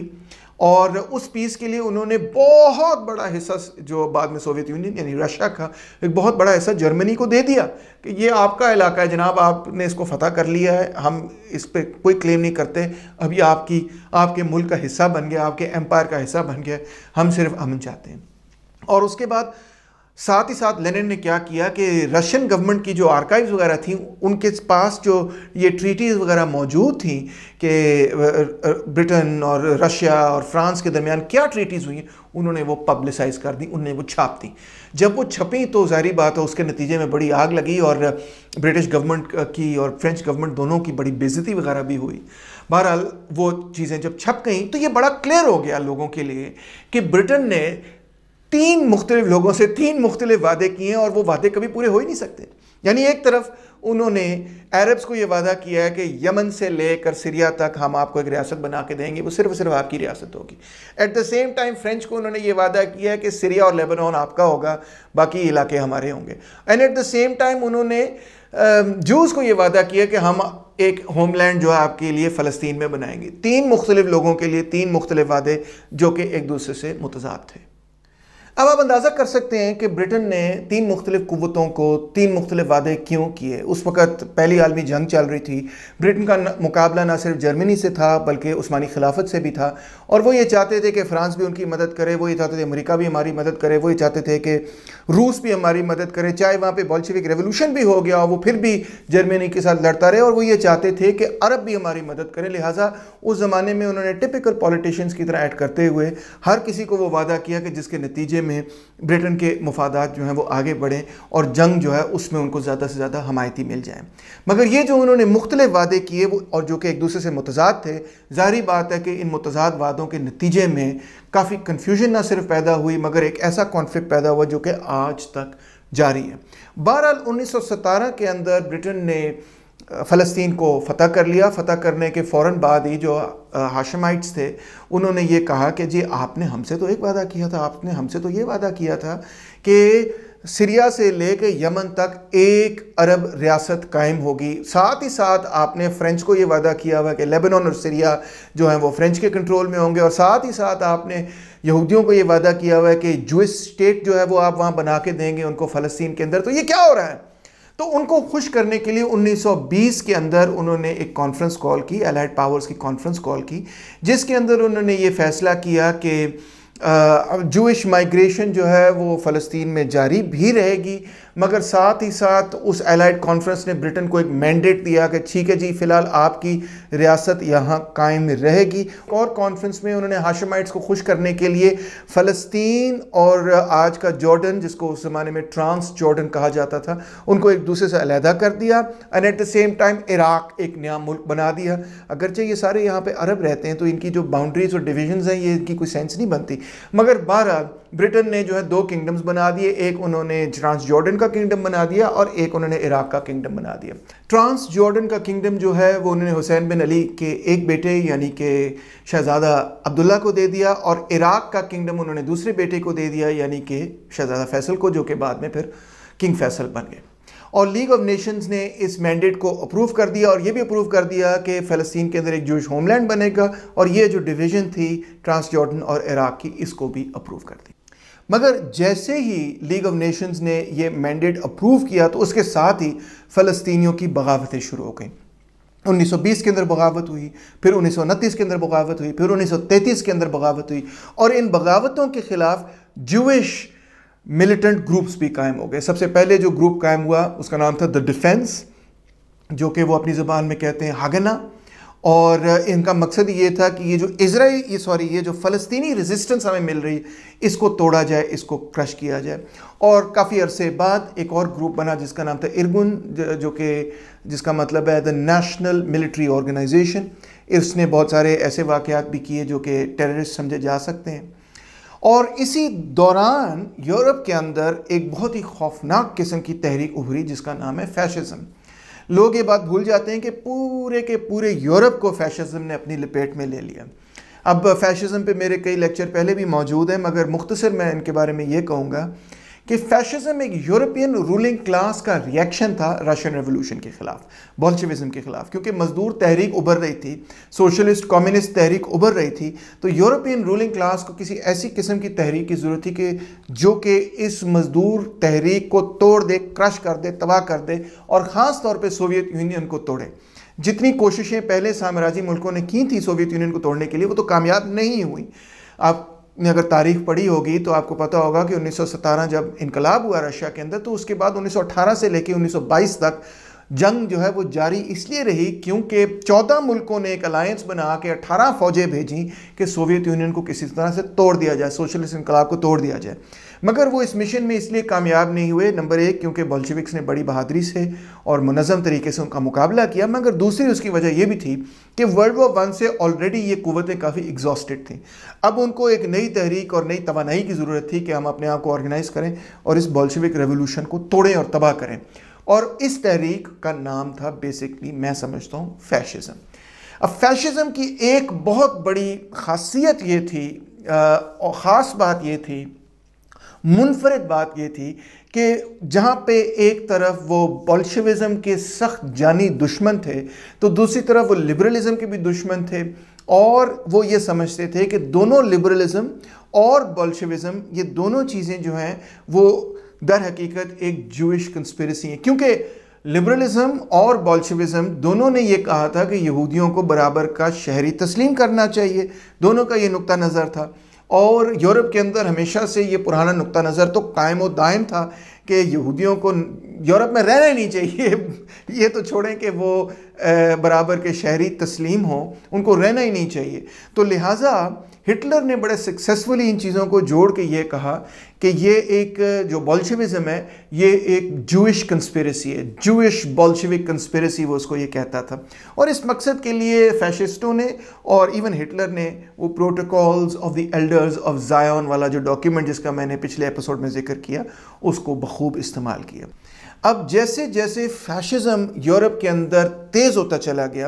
और उस पीस के लिए उन्होंने बहुत बड़ा हिस्सा जो बाद में सोवियत यूनियन यानी रशिया का एक बहुत बड़ा हिस्सा जर्मनी को दे दिया कि ये आपका इलाका है जनाब आपने इसको फतह कर लिया है हम इस पर कोई क्लेम नहीं करते अभी आपकी आपके मुल्क का हिस्सा बन गया आपके एम्पायर का हिस्सा बन गया हम सिर्फ अमन चाहते हैं और उसके बाद साथ ही साथ लेनिन ने क्या किया कि रशियन गवर्नमेंट की जो आर्काइव्स वगैरह थी उनके पास जो ये ट्रीटीज़ वगैरह मौजूद थी कि ब्रिटेन और रशिया और फ्रांस के दरमियान क्या ट्रीटीज़ हुई उन्होंने वो पब्लिसाइज कर दी उन्होंने वो छाप दी जब वो छपी तो जहरी बात है उसके नतीजे में बड़ी आग लगी और ब्रिटिश गवर्नमेंट की और फ्रेंच गवर्नमेंट दोनों की बड़ी बेजती वगैरह भी हुई बहरहाल वो चीज़ें जब छप गई तो ये बड़ा क्लियर हो गया लोगों के लिए कि ब्रिटेन ने तीन मुख्तलिफ लोगों से तीन मुख्तलिफ वादे किए हैं और वो वादे कभी पूरे हो ही नहीं सकते यानी एक तरफ उन्होंने अरब्स को ये वादा किया है कि यमन से लेकर सीरिया तक हम आपको एक रियासत बना के देंगे वो सिर्फ सिर्फ आपकी रियासत होगी at the same time French को उन्होंने ये वादा किया है कि सीरिया और लेबनान आपका होगा बाकी इलाके हमारे होंगे and at the same time उन्होंने जूस को ये वादा किया कि हम एक होमलैंड जो है आपके लिए फ़लस्तीन में बनाएंगे तीन मुख्तलिफ लोगों के लिए तीन मुख्तलिफ वादे जो कि एक दूसरे से मुतजाद थे अब आप अंदाज़ा कर सकते हैं कि ब्रिटेन ने तीन मुख्तलिफ़ क़वतों को तीन मुख्तलिफ वादे क्यों किए उस वक़्त पहली आलमी जंग चल रही थी ब्रिटेन का मुकाबला ना सिर्फ जर्मनी से था बल्कि उस्मानी खिलाफत से भी था और वो ये चाहते थे कि फ़्रांस भी उनकी मदद करे वो ये चाहते थे अमरीका भी हमारी मदद करे वो ये चाहते थे कि रूस भी हमारी मदद करे चाहे वहाँ पर बॉल्शिविक रेवोल्यूशन भी हो गया वो फिर भी जर्मनी के साथ लड़ता रहे और वो ये चाहते थे कि अरब भी हमारी मदद करे लिहाजा उस ज़माने में उन्होंने टिपिकल पॉलिटिशियंस की तरह ऐड करते हुए हर किसी को वो वादा किया कि जिसके नतीजे में ब्रिटेन के मफादात जो हैं वो आगे बढ़ें और जंग जो है उसमें उनको ज़्यादा से ज़्यादा हमायती मिल जाए मगर ये जो उन्होंने मुख्तलि वादे किए वो और जो कि एक दूसरे से मतजाद थे ज़ाहरी बात है कि इन मतजाद वादों के नतीजे में काफ़ी कन्फ्यूजन ना सिर्फ पैदा हुई मगर एक ऐसा कॉन्फ्लिक्ट पैदा हुआ जो कि आज तक जारी है बहरहाल उन्नीस के अंदर ब्रिटेन ने फ़लस्तीन को फ़तह कर लिया फ़तह करने के फ़ौर बाद ही जो हाशमाइट्स थे उन्होंने ये कहा कि जी आपने हमसे तो एक वादा किया था आपने हमसे तो ये वादा किया था कि सीरिया से कर यमन तक एक अरब रियासत कायम होगी साथ ही साथ आपने फ्रेंच को ये वादा किया हुआ कि लेबनान और सीरिया जो है वो फ्रेंच के कंट्रोल में होंगे और साथ ही साथ आपने यहूदियों को ये वादा किया हुआ है कि जुइस स्टेट जो है वो आप वहाँ बना के देंगे उनको फ़लस्तीन के अंदर तो ये क्या हो रहा है तो उनको खुश करने के लिए 1920 के अंदर उन्होंने एक कॉन्फ्रेंस कॉल की एलाइड पावर्स की कॉन्फ्रेंस कॉल की जिसके अंदर उन्होंने ये फैसला किया कि जूश माइग्रेशन जो है वो फ़लस्तीन में जारी भी रहेगी मगर साथ ही साथ उस एलाइड कॉन्फ्रेंस ने ब्रिटेन को एक मैंडेट दिया कि ठीक है जी फिलहाल आपकी रियासत यहाँ कायम रहेगी और कॉन्फ्रेंस में उन्होंने हाशमाइट्स को खुश करने के लिए फ़लस्तीन और आज का जॉर्डन जिसको उस ज़माने में ट्रांस जॉर्डन कहा जाता था उनको एक दूसरे से अलहदा कर दिया and at the same time Iraq एक नया मुल्क बना दिया अगरचे ये सारे यहाँ पर अरब रहते हैं तो इनकी जो बाउंड्रीज और डिविजन हैं ये इनकी कोई सेंस नहीं बनती मगर बहरहाल ब्रिटेन ने जो है दो किंगडम्स बना दिए एक उन्होंने ट्रांस जॉर्डन का किंगडम बना दिया और एक उन्होंने इराक का किंगडम बना दिया ट्रांस जॉर्डन का किंगडम जो है वो उन्होंने हुसैन बिन अली के एक बेटे यानी कि शहजादा अब्दुल्ला को दे दिया और इराक का किंगडम उन्होंने दूसरे बेटे को दे दिया यानी कि शहजादा फैसल को जो कि बाद में फिर किंग फैसल बन गए और लीग ऑफ नेशंस ने इस मैंडेट को अप्रूव कर दिया और ये भी अप्रूव कर दिया कि फ़लस्तीन के अंदर एक जूश होमलैंड बनेगा और ये जो डिवीज़न थी ट्रांस जॉर्डन और इराक की इसको भी अप्रूव कर दी मगर जैसे ही लीग ऑफ नेशंस ने ये मैंडेट अप्रूव किया तो उसके साथ ही फ़लस्तियों की बगावतें शुरू हो गई 1920 के अंदर बगावत हुई फिर उन्नीस के अंदर बगावत हुई फिर उन्नीस के अंदर बगावत हुई और इन बगावतों के ख़िलाफ़ जूश मिलिटेंट ग्रुप्स भी कायम हो गए सबसे पहले जो ग्रुप कायम हुआ उसका नाम था द डिफेंस जो कि वो अपनी ज़बान में कहते हैं हागना और इनका मकसद ये था कि ये जो इसराइल ये सॉरी ये जो फ़लस्तीनी रेजिस्टेंस हमें मिल रही इसको तोड़ा जाए इसको क्रश किया जाए और काफ़ी अरसे बाद एक और ग्रुप बना जिसका नाम था इरगुन जो कि जिसका मतलब है द नेशनल मिलिट्री ऑर्गेनाइजेशन इसने बहुत सारे ऐसे वाक़ भी किए जो कि टेररिस्ट समझे जा सकते हैं और इसी दौरान यूरोप के अंदर एक बहुत ही खौफनाक किस्म की तहरीक उभरी जिसका नाम है फैशिज़म लोग ये बात भूल जाते हैं कि पूरे के पूरे यूरोप को फैशिज्म ने अपनी लपेट में ले लिया अब फैशिज्म पे मेरे कई लेक्चर पहले भी मौजूद हैं मगर मुख्तसर मैं इनके बारे में ये कहूँगा कि फैशिज्म एक यूरोपियन रूलिंग क्लास का रिएक्शन था रशियन रेवोल्यूशन के ख़िलाफ़ बॉल्शिविज्म के ख़िलाफ़ क्योंकि मज़दूर तहरीक उभर रही थी सोशलिस्ट कम्युनिस्ट तहरीक उभर रही थी तो यूरोपियन रूलिंग क्लास को किसी ऐसी किस्म की तहरीक की ज़रूरत थी कि जो कि इस मज़दूर तहरीक को तोड़ दे क्रश कर दे तबाह कर दे और ख़ास तौर पर सोवियत यूनियन को तोड़े जितनी कोशिशें पहले साम्राज्य मुल्कों ने की थी सोवियत यूनियन को तोड़ने के लिए वो तो कामयाब नहीं हुई आप ने अगर तारीख पढ़ी होगी तो आपको पता होगा कि 1917 जब इनकलाब हुआ रशिया के अंदर तो उसके बाद 1918 से लेकर 1922 तक जंग जो है वो जारी इसलिए रही क्योंकि चौदह मुल्कों ने एक अलायंस बना के 18 फौजें भेजी कि सोवियत यूनियन को किसी तरह से तोड़ दिया जाए सोशलिस्ट इनकलाब को तोड़ दिया जाए मगर वो इस मिशन में इसलिए कामयाब नहीं हुए नंबर एक क्योंकि बॉल्शविक्स ने बड़ी बहादुरी से और मनज़म तरीके से उनका मुकाबला किया मगर दूसरी उसकी वजह यह भी थी कि वर्ल्ड वॉर वन से ऑलरेडी ये कुतें काफ़ी एग्जॉस्टेड थीं अब उनको एक नई तहरीक और नई तोानाई की ज़रूरत थी कि हम अपने आप को ऑर्गेनाइज़ करें और इस बॉल्शविक रेवोल्यूशन को तोड़ें और तबाह करें और इस तहरीक का नाम था बेसिकली मैं समझता हूँ फैशिज़म अब फैशिज़म की एक बहुत बड़ी खासियत ये थी और ख़ास बात ये थी मुनफरद बात ये थी कि जहाँ पे एक तरफ वो बॉल्शविज़म के सख्त जानी दुश्मन थे तो दूसरी तरफ वो लिबरलिज़म के भी दुश्मन थे और वो ये समझते थे कि दोनों लिबरलिज़म और बॉल्शविज़म ये दोनों चीज़ें जो हैं वो दर हकीकत एक जूश कंस्परेसी है क्योंकि लिबरलिज्म और बॉल्शविज़म दोनों ने यह कहा था कि यहूदियों को बराबर का शहरी तस्लीम करना चाहिए दोनों का ये नुकता नज़र था और यूरोप के अंदर हमेशा से ये पुराना नुक़ नज़र तो कायम व दायम था कि यहूदियों को यूरोप में रहना ही नहीं चाहिए ये तो छोड़ें कि वो बराबर के शहरी तस्लीम हो उनको रहना ही नहीं चाहिए तो लिहाजा हिटलर ने बड़े सक्सेसफुली इन चीज़ों को जोड़ के ये कहा कि ये एक जो बॉल्शविज़म है ये एक जूश कंस्पिरेसी है जूश बॉल्शविक कंस्पिरेसी वो उसको ये कहता था और इस मकसद के लिए फैशिस्टों ने और इवन हिटलर ने वो protocols of the elders of Zion वाला जो डॉक्यूमेंट जिसका मैंने पिछले एपिसोड में जिक्र किया उसको बखूब इस्तेमाल किया अब जैसे जैसे फैशिज़म यूरोप के अंदर तेज़ होता चला गया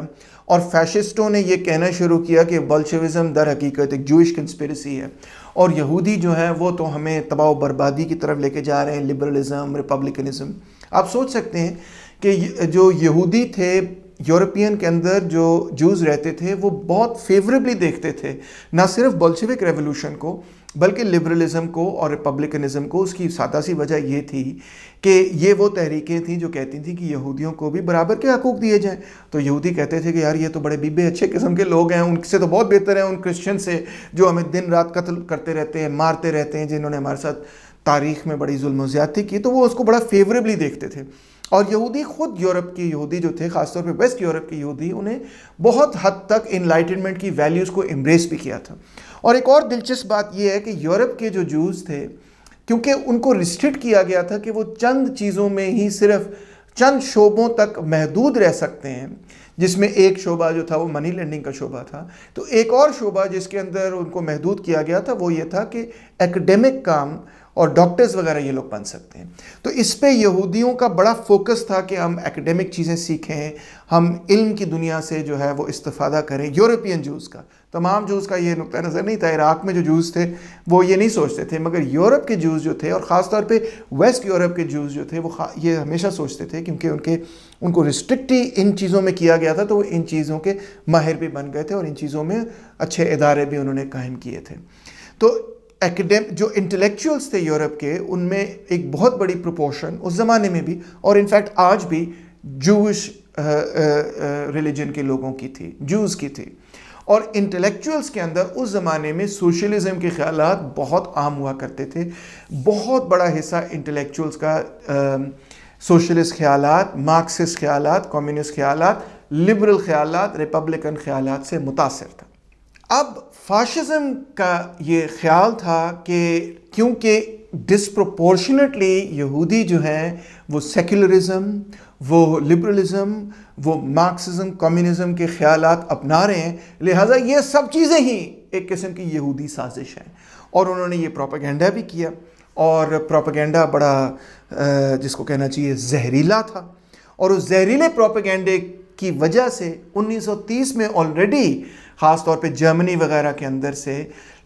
और फैशिस्टों ने यह कहना शुरू किया कि बल्शविज्म दर हकीकत एक जूश कंस्परेसी है और यहूदी जो है वो तो हमें तबाह बर्बादी की तरफ लेके जा रहे हैं लिबरलिज़म रिपब्लिकनिज़म आप सोच सकते हैं कि जो यहूदी थे यूरोपियन के अंदर जो जूज़ रहते थे वो बहुत फेवरेबली देखते थे ना सिर्फ बल्शविक रेवोल्यूशन को बल्कि लिबरलिज़म को और रिपब्लिकनिज़म को उसकी सातासी वजह ये थी कि ये वो तहरीकें थीं जो कहती थी कि यहूदियों को भी बराबर के हकूक़ दिए जाएं तो यहूदी कहते थे कि यार ये तो बड़े बीबे अच्छे किस्म के लोग हैं उनसे तो बहुत बेहतर हैं उन क्रिश्चियन से जो हमें दिन रात कत्ल करते रहते हैं मारते रहते हैं जिन्होंने हमारे साथ तारीख में बड़ी जुल्म ज़्यादती की तो वो उसको बड़ा फेवरेबली देखते थे और यहूदी खुद यूरोप के यहूदी जो थे ख़ासतौर पे वेस्ट यूरोप के यहूदी उन्हें बहुत हद तक इनलाइटनमेंट की वैल्यूज़ को एम्ब्रेस भी किया था और एक और दिलचस्प बात यह है कि यूरोप के जो जूस थे क्योंकि उनको रिस्ट्रिक्ट किया गया था कि वो चंद चीज़ों में ही सिर्फ चंद शोबों तक महदूद रह सकते हैं जिसमें एक शोबा जो था वो मनी लेंडिंग का शोबा था तो एक और शोबा जिसके अंदर उनको महदूद किया गया था वो ये था कि एकेडमिक काम और डॉक्टर्स वगैरह ये लोग बन सकते हैं तो इस पे यहूदियों का बड़ा फोकस था कि हम एकेडमिक चीज़ें सीखें हम इल्म की दुनिया से जो है वो इस्तफ़ादा करें यूरोपियन जूस का तमाम जूस का ये नुक़ नज़र नहीं था इराक में जो जूस थे वो ये नहीं सोचते थे मगर यूरोप के जूस जो थे और ख़ास तौर पर वेस्ट यूरोप के जूस जो थे वो ये हमेशा सोचते थे क्योंकि उनके उनको रिस्ट्रिक्ट ही इन चीज़ों में किया गया था तो वो इन चीज़ों के माहिर भी बन गए थे और इन चीज़ों में अच्छे इदारे भी उन्होंने कायम किए थे तो एकेडम जो इंटेलेक्चुअल्स थे यूरोप के उनमें एक बहुत बड़ी प्रोपोर्शन उस ज़माने में भी और इनफैक्ट आज भी Jewish religion uh, uh, uh, के लोगों की थी जूस की थी और इंटेलेक्चुअल्स के अंदर उस ज़माने में सोशलिज्म के ख्याल बहुत आम हुआ करते थे बहुत बड़ा हिस्सा इंटेलेक्चुअल्स का सोशलिस्ट ख्याल मार्क्सिस्ट ख्याल कम्युनिस्ट ख्याल लिबरल ख्याल रिपब्लिकन ख्याल से मुतासर था अब फाशिज़म का ये ख्याल था कि क्योंकि डिसप्रोपोर्शनटली यहूदी जो हैं वो सेकुलरिज़म वो लिबरलिज्म वो मार्क्सिज्म कम्युनिज्म के ख्याल अपना रहे हैं लिहाजा ये सब चीज़ें ही एक किस्म की यहूदी साजिश हैं और उन्होंने ये प्रोपागेंडा भी किया और प्रोपागेंडा बड़ा जिसको कहना चाहिए जहरीला था और उस जहरीले प्रोपागेंडे की वजह से 1930 में ऑलरेडी ख़ास तौर पे जर्मनी वगैरह के अंदर से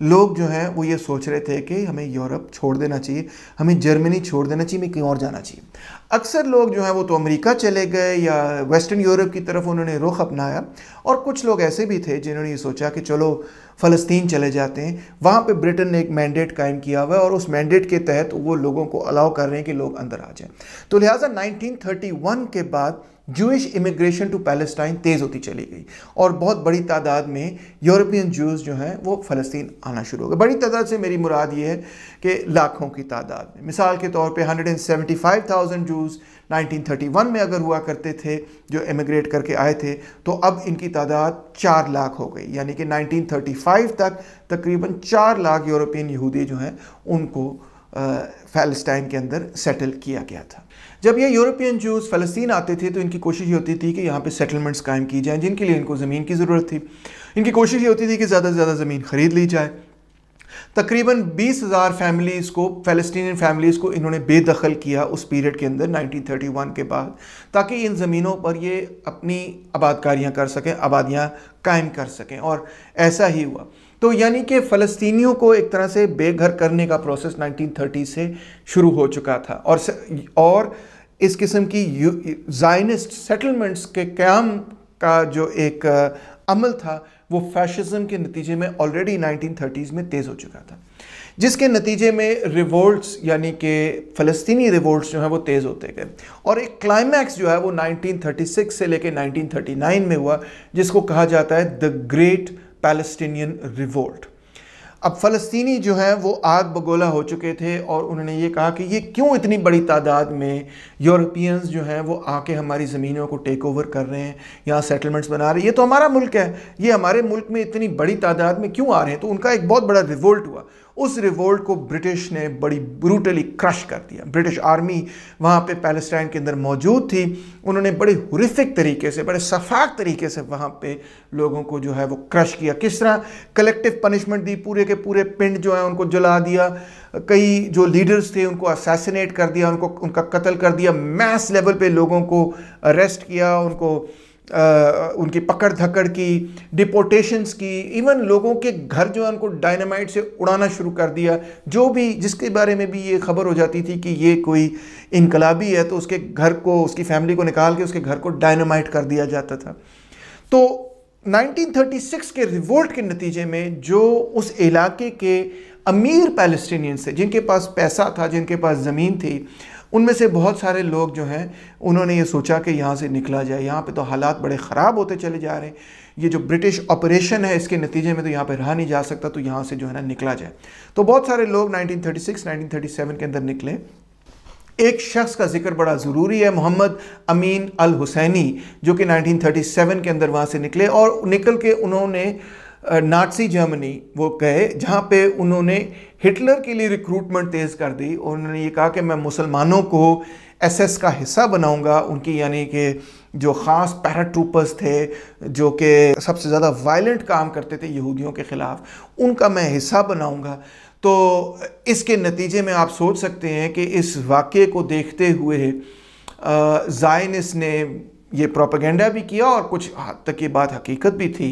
लोग जो हैं वो ये सोच रहे थे कि हमें यूरोप छोड़ देना चाहिए हमें जर्मनी छोड़ देना चाहिए हमें कहीं और जाना चाहिए अक्सर लोग जो हैं वो तो अमेरिका चले गए या वेस्टर्न यूरोप की तरफ उन्होंने रुख अपनाया और कुछ लोग ऐसे भी थे जिन्होंने ये सोचा कि चलो फ़लस्तीन चले जाते हैं वहाँ पर ब्रिटेन ने एक मैंडेट कायम किया हुआ है और उस मैंडेट के तहत वो लोगों को अलाउ कर रहे हैं कि लोग अंदर आ जाएँ तो लिहाजा नाइनटीन के बाद जूश इमिग्रेशन टू पैलेस्टाइन तेज़ होती चली गई और बहुत बड़ी तादाद में यूरोपियन जूस जो हैं वो फ़लस्तीन आना शुरू हो गए बड़ी तादाद से मेरी मुराद ये है कि लाखों की तादाद में मिसाल के तौर पे 175,000 जूस 1931 में अगर हुआ करते थे जो इमिग्रेट करके आए थे तो अब इनकी तादाद चार लाख हो गई यानी कि नाइनटीन तक तकरीबन चार लाख यूरोपियन यहूदी जो हैं उनको फैलस्टाइन के अंदर सेटल किया गया था जब ये यूरोपियन जूस फ़लस्तीन आते थे तो इनकी कोशिश ये होती थी कि यहाँ पर सेटलमेंट्स कायम की जाएँ जिनके लिए इनको ज़मीन की ज़रूरत थी इनकी कोशिश ये होती थी कि ज़्यादा से ज़्यादा ज़मीन ख़रीद ली जाए तकरीबन 20,000 फैमिलीज़ को फ़लस्तनी फैमिलीज़ को इन्होंने बेदखल किया उस पीरियड के अंदर 1931 के बाद ताकि इन ज़मीनों पर ये अपनी आबादकारियाँ कर सकें आबादियाँ कायम कर सकें और ऐसा ही हुआ तो यानी कि फ़लस्तीनियों को एक तरह से बेघर करने का प्रोसेस 1930 से शुरू हो चुका था और और इस किस्म की जाइनिस्ट सेटलमेंट्स के क्याम का जो एक अमल था वो फैशिज्म के नतीजे में ऑलरेडी 1930s में तेज़ हो चुका था जिसके नतीजे में रिवोल्ट्स यानी कि फ़लस्तनी रिवोल्ट्स जो हैं वो तेज़ होते गए और एक क्लाइमैक्स जो है वो 1936 से लेकर 1939 में हुआ जिसको कहा जाता है द ग्रेट पैलस्टीनियन रिवोल्ट अब फ़लस्तनी जो हैं वो आग बगोला हो चुके थे और उन्होंने ये कहा कि ये क्यों इतनी बड़ी तादाद में यूरोपियंस जो हैं वो आके हमारी ज़मीनों को टेक ओवर कर रहे हैं यहाँ सेटलमेंट्स बना रहे हैं ये तो हमारा मुल्क है ये हमारे मुल्क में इतनी बड़ी तादाद में क्यों आ रहे हैं तो उनका एक बहुत बड़ा रिवोल्ट हुआ उस रिवोल्ट को ब्रिटिश ने बड़ी ब्रूटली क्रश कर दिया ब्रिटिश आर्मी वहाँ पे पैलेस्टाइन के अंदर मौजूद थी उन्होंने बड़े हुरिफिक तरीके से बड़े सफाक तरीके से वहाँ पे लोगों को जो है वो क्रश किया किस तरह कलेक्टिव पनिशमेंट दी पूरे के पूरे पिंड जो है उनको जला दिया कई जो लीडर्स थे उनको असैसिनेट कर दिया उनको उनका कत्ल कर दिया मैस लेवल पर लोगों को अरेस्ट किया उनको आ, उनकी पकड़ धकड़ की डिपोटेशंस की इवन लोगों के घर जो है उनको डायनामाइट से उड़ाना शुरू कर दिया जो भी जिसके बारे में भी ये खबर हो जाती थी कि ये कोई इनकलाबी है तो उसके घर को उसकी फैमिली को निकाल के उसके घर को डायनामाइट कर दिया जाता था तो 1936 के रिवोल्ट के नतीजे में जो उस इलाके के अमीर पैलेस्टीनियंस थे जिनके पास पैसा था जिनके पास ज़मीन थी उनमें से बहुत सारे लोग जो हैं उन्होंने ये सोचा कि यहाँ से निकला जाए यहाँ पे तो हालात बड़े ख़राब होते चले जा रहे हैं ये जो ब्रिटिश ऑपरेशन है इसके नतीजे में तो यहाँ पे रहा नहीं जा सकता तो यहाँ से जो है ना निकला जाए तो बहुत सारे लोग 1936, 1937 के अंदर निकले एक शख्स का जिक्र बड़ा ज़रूरी है मोहम्मद अमीन अल हुसैनी जो कि नाइनटीन के अंदर वहाँ से निकले और निकल के उन्होंने नाटसी जर्मनी वो गए जहाँ पे उन्होंने हिटलर के लिए रिक्रूटमेंट तेज़ कर दी और उन्होंने ये कहा कि मैं मुसलमानों को एसएस का हिस्सा बनाऊंगा उनकी यानी कि जो ख़ास पैराट्रूपर्स थे जो कि सबसे ज़्यादा वायलेंट काम करते थे यहूदियों के ख़िलाफ़ उनका मैं हिस्सा बनाऊंगा तो इसके नतीजे में आप सोच सकते हैं कि इस वाक़े को देखते हुए जायनिस ने ये प्रोपागेंडा भी किया और कुछ हद तक ये बात हकीकत भी थी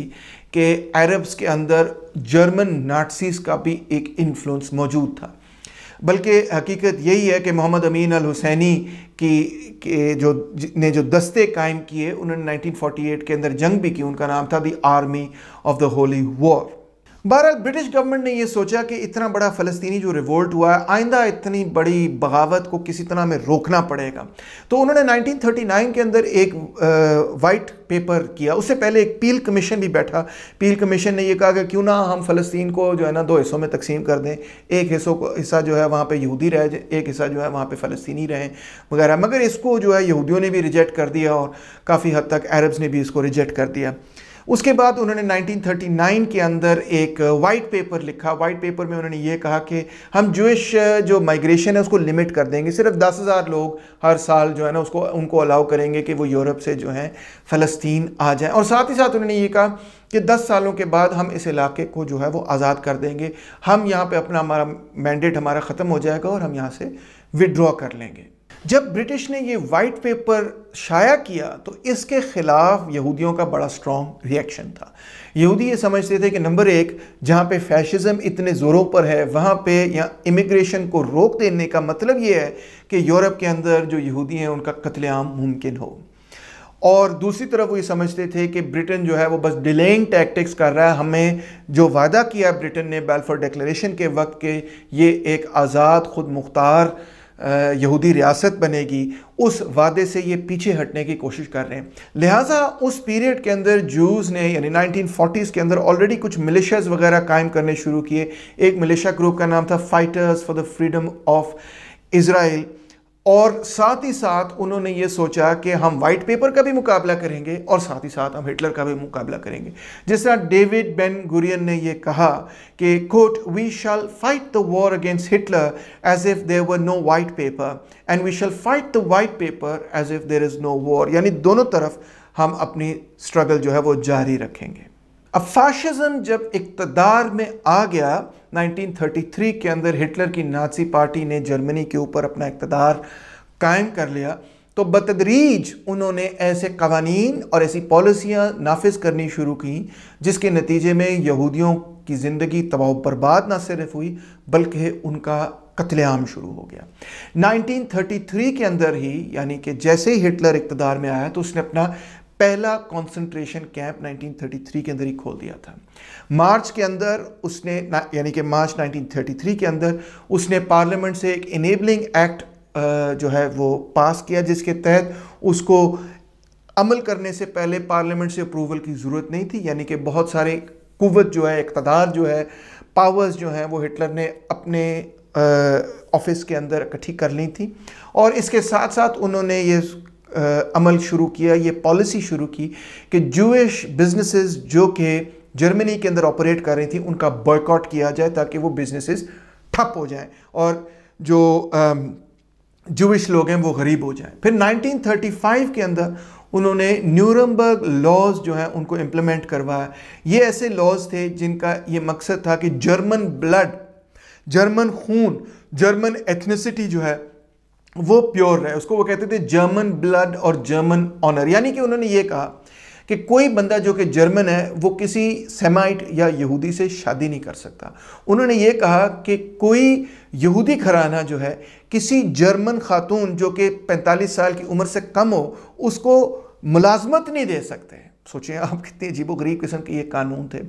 कि अरब्स के अंदर जर्मन नाटसीस का भी एक इन्फ्लुएंस मौजूद था बल्कि हकीकत यही है कि मोहम्मद अमीन अल हुसैनी की के जो ने जो दस्ते कायम किए उन्होंने 1948 के अंदर जंग भी की उनका नाम था the army of the holy war बहरहाल ब्रिटिश गवर्नमेंट ने यह सोचा कि इतना बड़ा फ़लस्तीनी जो रिवोल्ट हुआ है आइंदा इतनी बड़ी बगावत को किसी तरह में रोकना पड़ेगा तो उन्होंने 1939 के अंदर एक वाइट पेपर किया उससे पहले एक पील कमीशन भी बैठा पील कमीशन ने यह कहा कि क्यों ना हम फ़लस्तीन को जो है ना दो हिस्सों में तकसीम कर दें एक हिस्सों को हिस्सा जो है वहाँ पर यहूदी रहे एक हिस्सा जो है वहाँ पर फ़लस्तीनी रहें वगैरह मगर इसको जो है यहूदियों ने भी रिजेक्ट कर दिया और काफ़ी हद तक अरब्स ने भी इसको रिजेक्ट कर दिया उसके बाद उन्होंने 1939 के अंदर एक वाइट पेपर लिखा वाइट पेपर में उन्होंने ये कहा कि हम जूश uh, जो माइग्रेशन है उसको लिमिट कर देंगे सिर्फ दस हज़ार लोग हर साल जो है ना उसको उनको अलाउ करेंगे कि वो यूरोप से जो है फ़लस्तीन आ जाए और साथ ही साथ उन्होंने ये कहा कि 10 सालों के बाद हम इस इलाके को जो है वो आज़ाद कर देंगे हम यहाँ पर अपना हमारा मैंडेट हमारा ख़त्म हो जाएगा और हम यहाँ से विड्रॉ कर लेंगे जब ब्रिटिश ने ये वाइट पेपर शाया किया तो इसके ख़िलाफ़ यहूदियों का बड़ा स्ट्रॉन्ग रिएक्शन था यहूदी ये समझते थे कि नंबर एक जहाँ पे फैशिज्म इतने ज़ोरों पर है वहाँ पे या इमिग्रेशन को रोक देने का मतलब ये है कि यूरोप के अंदर जो यहूदी हैं उनका कत्लेआम मुमकिन हो और दूसरी तरफ वो ये समझते थे कि ब्रिटेन जो है वो बस डिलेइंग टैक्टिक्स कर रहा है हमें जो वादा किया ब्रिटेन ने बेल्फोर डिक्लेरेशन के वक्त के ये एक आज़ाद खुद मुख्तार यहूदी रियासत बनेगी उस वादे से ये पीछे हटने की कोशिश कर रहे हैं लिहाजा उस पीरियड के अंदर जूज़ ने यानी 1940s के अंदर ऑलरेडी कुछ मिलिशियाज़ वगैरह कायम करने शुरू किए एक मिलिशिया ग्रुप का नाम था fighters for the freedom of Israel और साथ ही साथ उन्होंने ये सोचा कि हम वाइट पेपर का भी मुकाबला करेंगे और साथ ही साथ हम हिटलर का भी मुकाबला करेंगे जिस तरह डेविड बेन गुरियन ने यह कहा कि quote we shall fight the war against Hitler as if there were no white paper and we shall fight the white paper as if there is no war यानी दोनों तरफ हम अपनी struggle जो है वो जारी रखेंगे अब फैशिज्म जब इकतदार में आ गया 1933 के अंदर हिटलर की नाजी पार्टी ने जर्मनी के ऊपर अपना इकतदार कायम कर लिया तो बतदरीज उन्होंने ऐसे कवानीन और ऐसी पॉलिसियाँ नाफिज करनी शुरू की जिसके नतीजे में यहूदियों की ज़िंदगी तबाह बर्बाद ना सिर्फ हुई बल्कि उनका कत्लेआम शुरू हो गया 1933 के अंदर ही यानी कि जैसे ही हिटलर इकतदार में आया तो उसने अपना पहला कंसंट्रेशन कैंप 1933 के अंदर ही खोल दिया था मार्च के अंदर उसने यानी कि मार्च 1933 के अंदर उसने पार्लियामेंट से एक इनेबलिंग एक्ट जो है वो पास किया जिसके तहत उसको अमल करने से पहले पार्लियामेंट से अप्रूवल की ज़रूरत नहीं थी यानी कि बहुत सारे कुवत जो है इकतदार जो है पावर्स जो हैं वो हिटलर ने अपने ऑफिस के अंदर इकट्ठी कर ली थी और इसके साथ साथ उन्होंने ये अमल शुरू किया ये पॉलिसी शुरू की कि जूश बिजनेसेस जो कि जर्मनी के अंदर ऑपरेट कर रही थी उनका बॉयकॉट किया जाए ताकि वो बिजनेसेस ठप हो जाएं और जो जूश लोग हैं वो गरीब हो जाएं फिर 1935 के अंदर उन्होंने न्यूरमबर्ग लॉज जो हैं उनको इम्प्लीमेंट करवाया ये ऐसे लॉज थे जिनका ये मकसद था कि जर्मन ब्लड जर्मन खून जर्मन एथनिसिटी जो है वो प्योर रहे उसको वो कहते थे जर्मन ब्लड और जर्मन ऑनर यानी कि उन्होंने ये कहा कि कोई बंदा जो कि जर्मन है वो किसी सेमाइट या यहूदी से शादी नहीं कर सकता उन्होंने ये कहा कि कोई यहूदी घराना जो है किसी जर्मन खातून जो कि 45 साल की उम्र से कम हो उसको मुलाजमत नहीं दे सकते सोचें आप कितने अजीबो गरीब किस्म के ये कानून थे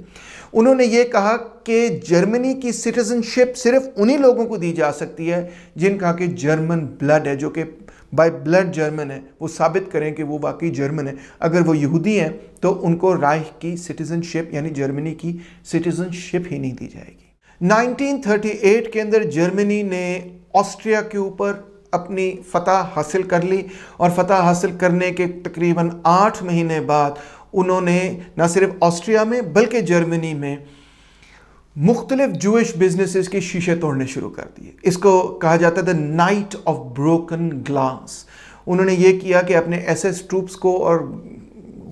उन्होंने ये कहा कि जर्मनी की सिटीजनशिप सिर्फ उन्हीं लोगों को दी जा सकती है जिनका कि जर्मन ब्लड है जो कि बाय ब्लड जर्मन है वो साबित करें कि वो वाकई जर्मन है अगर वो यहूदी हैं तो उनको राय की सिटीजनशिप यानी जर्मनी की सिटीजनशिप ही नहीं दी जाएगी 1938 के अंदर जर्मनी ने ऑस्ट्रिया के ऊपर अपनी फतह हासिल कर ली और फतह हासिल करने के तकरीबन आठ महीने बाद उन्होंने न सिर्फ ऑस्ट्रिया में बल्कि जर्मनी में मुख्तलिफ जूश बिजनेसेस के शीशे तोड़ने शुरू कर दिए इसको कहा जाता the night of broken glass उन्होंने ये किया कि अपने एस एस ट्रूप्स को और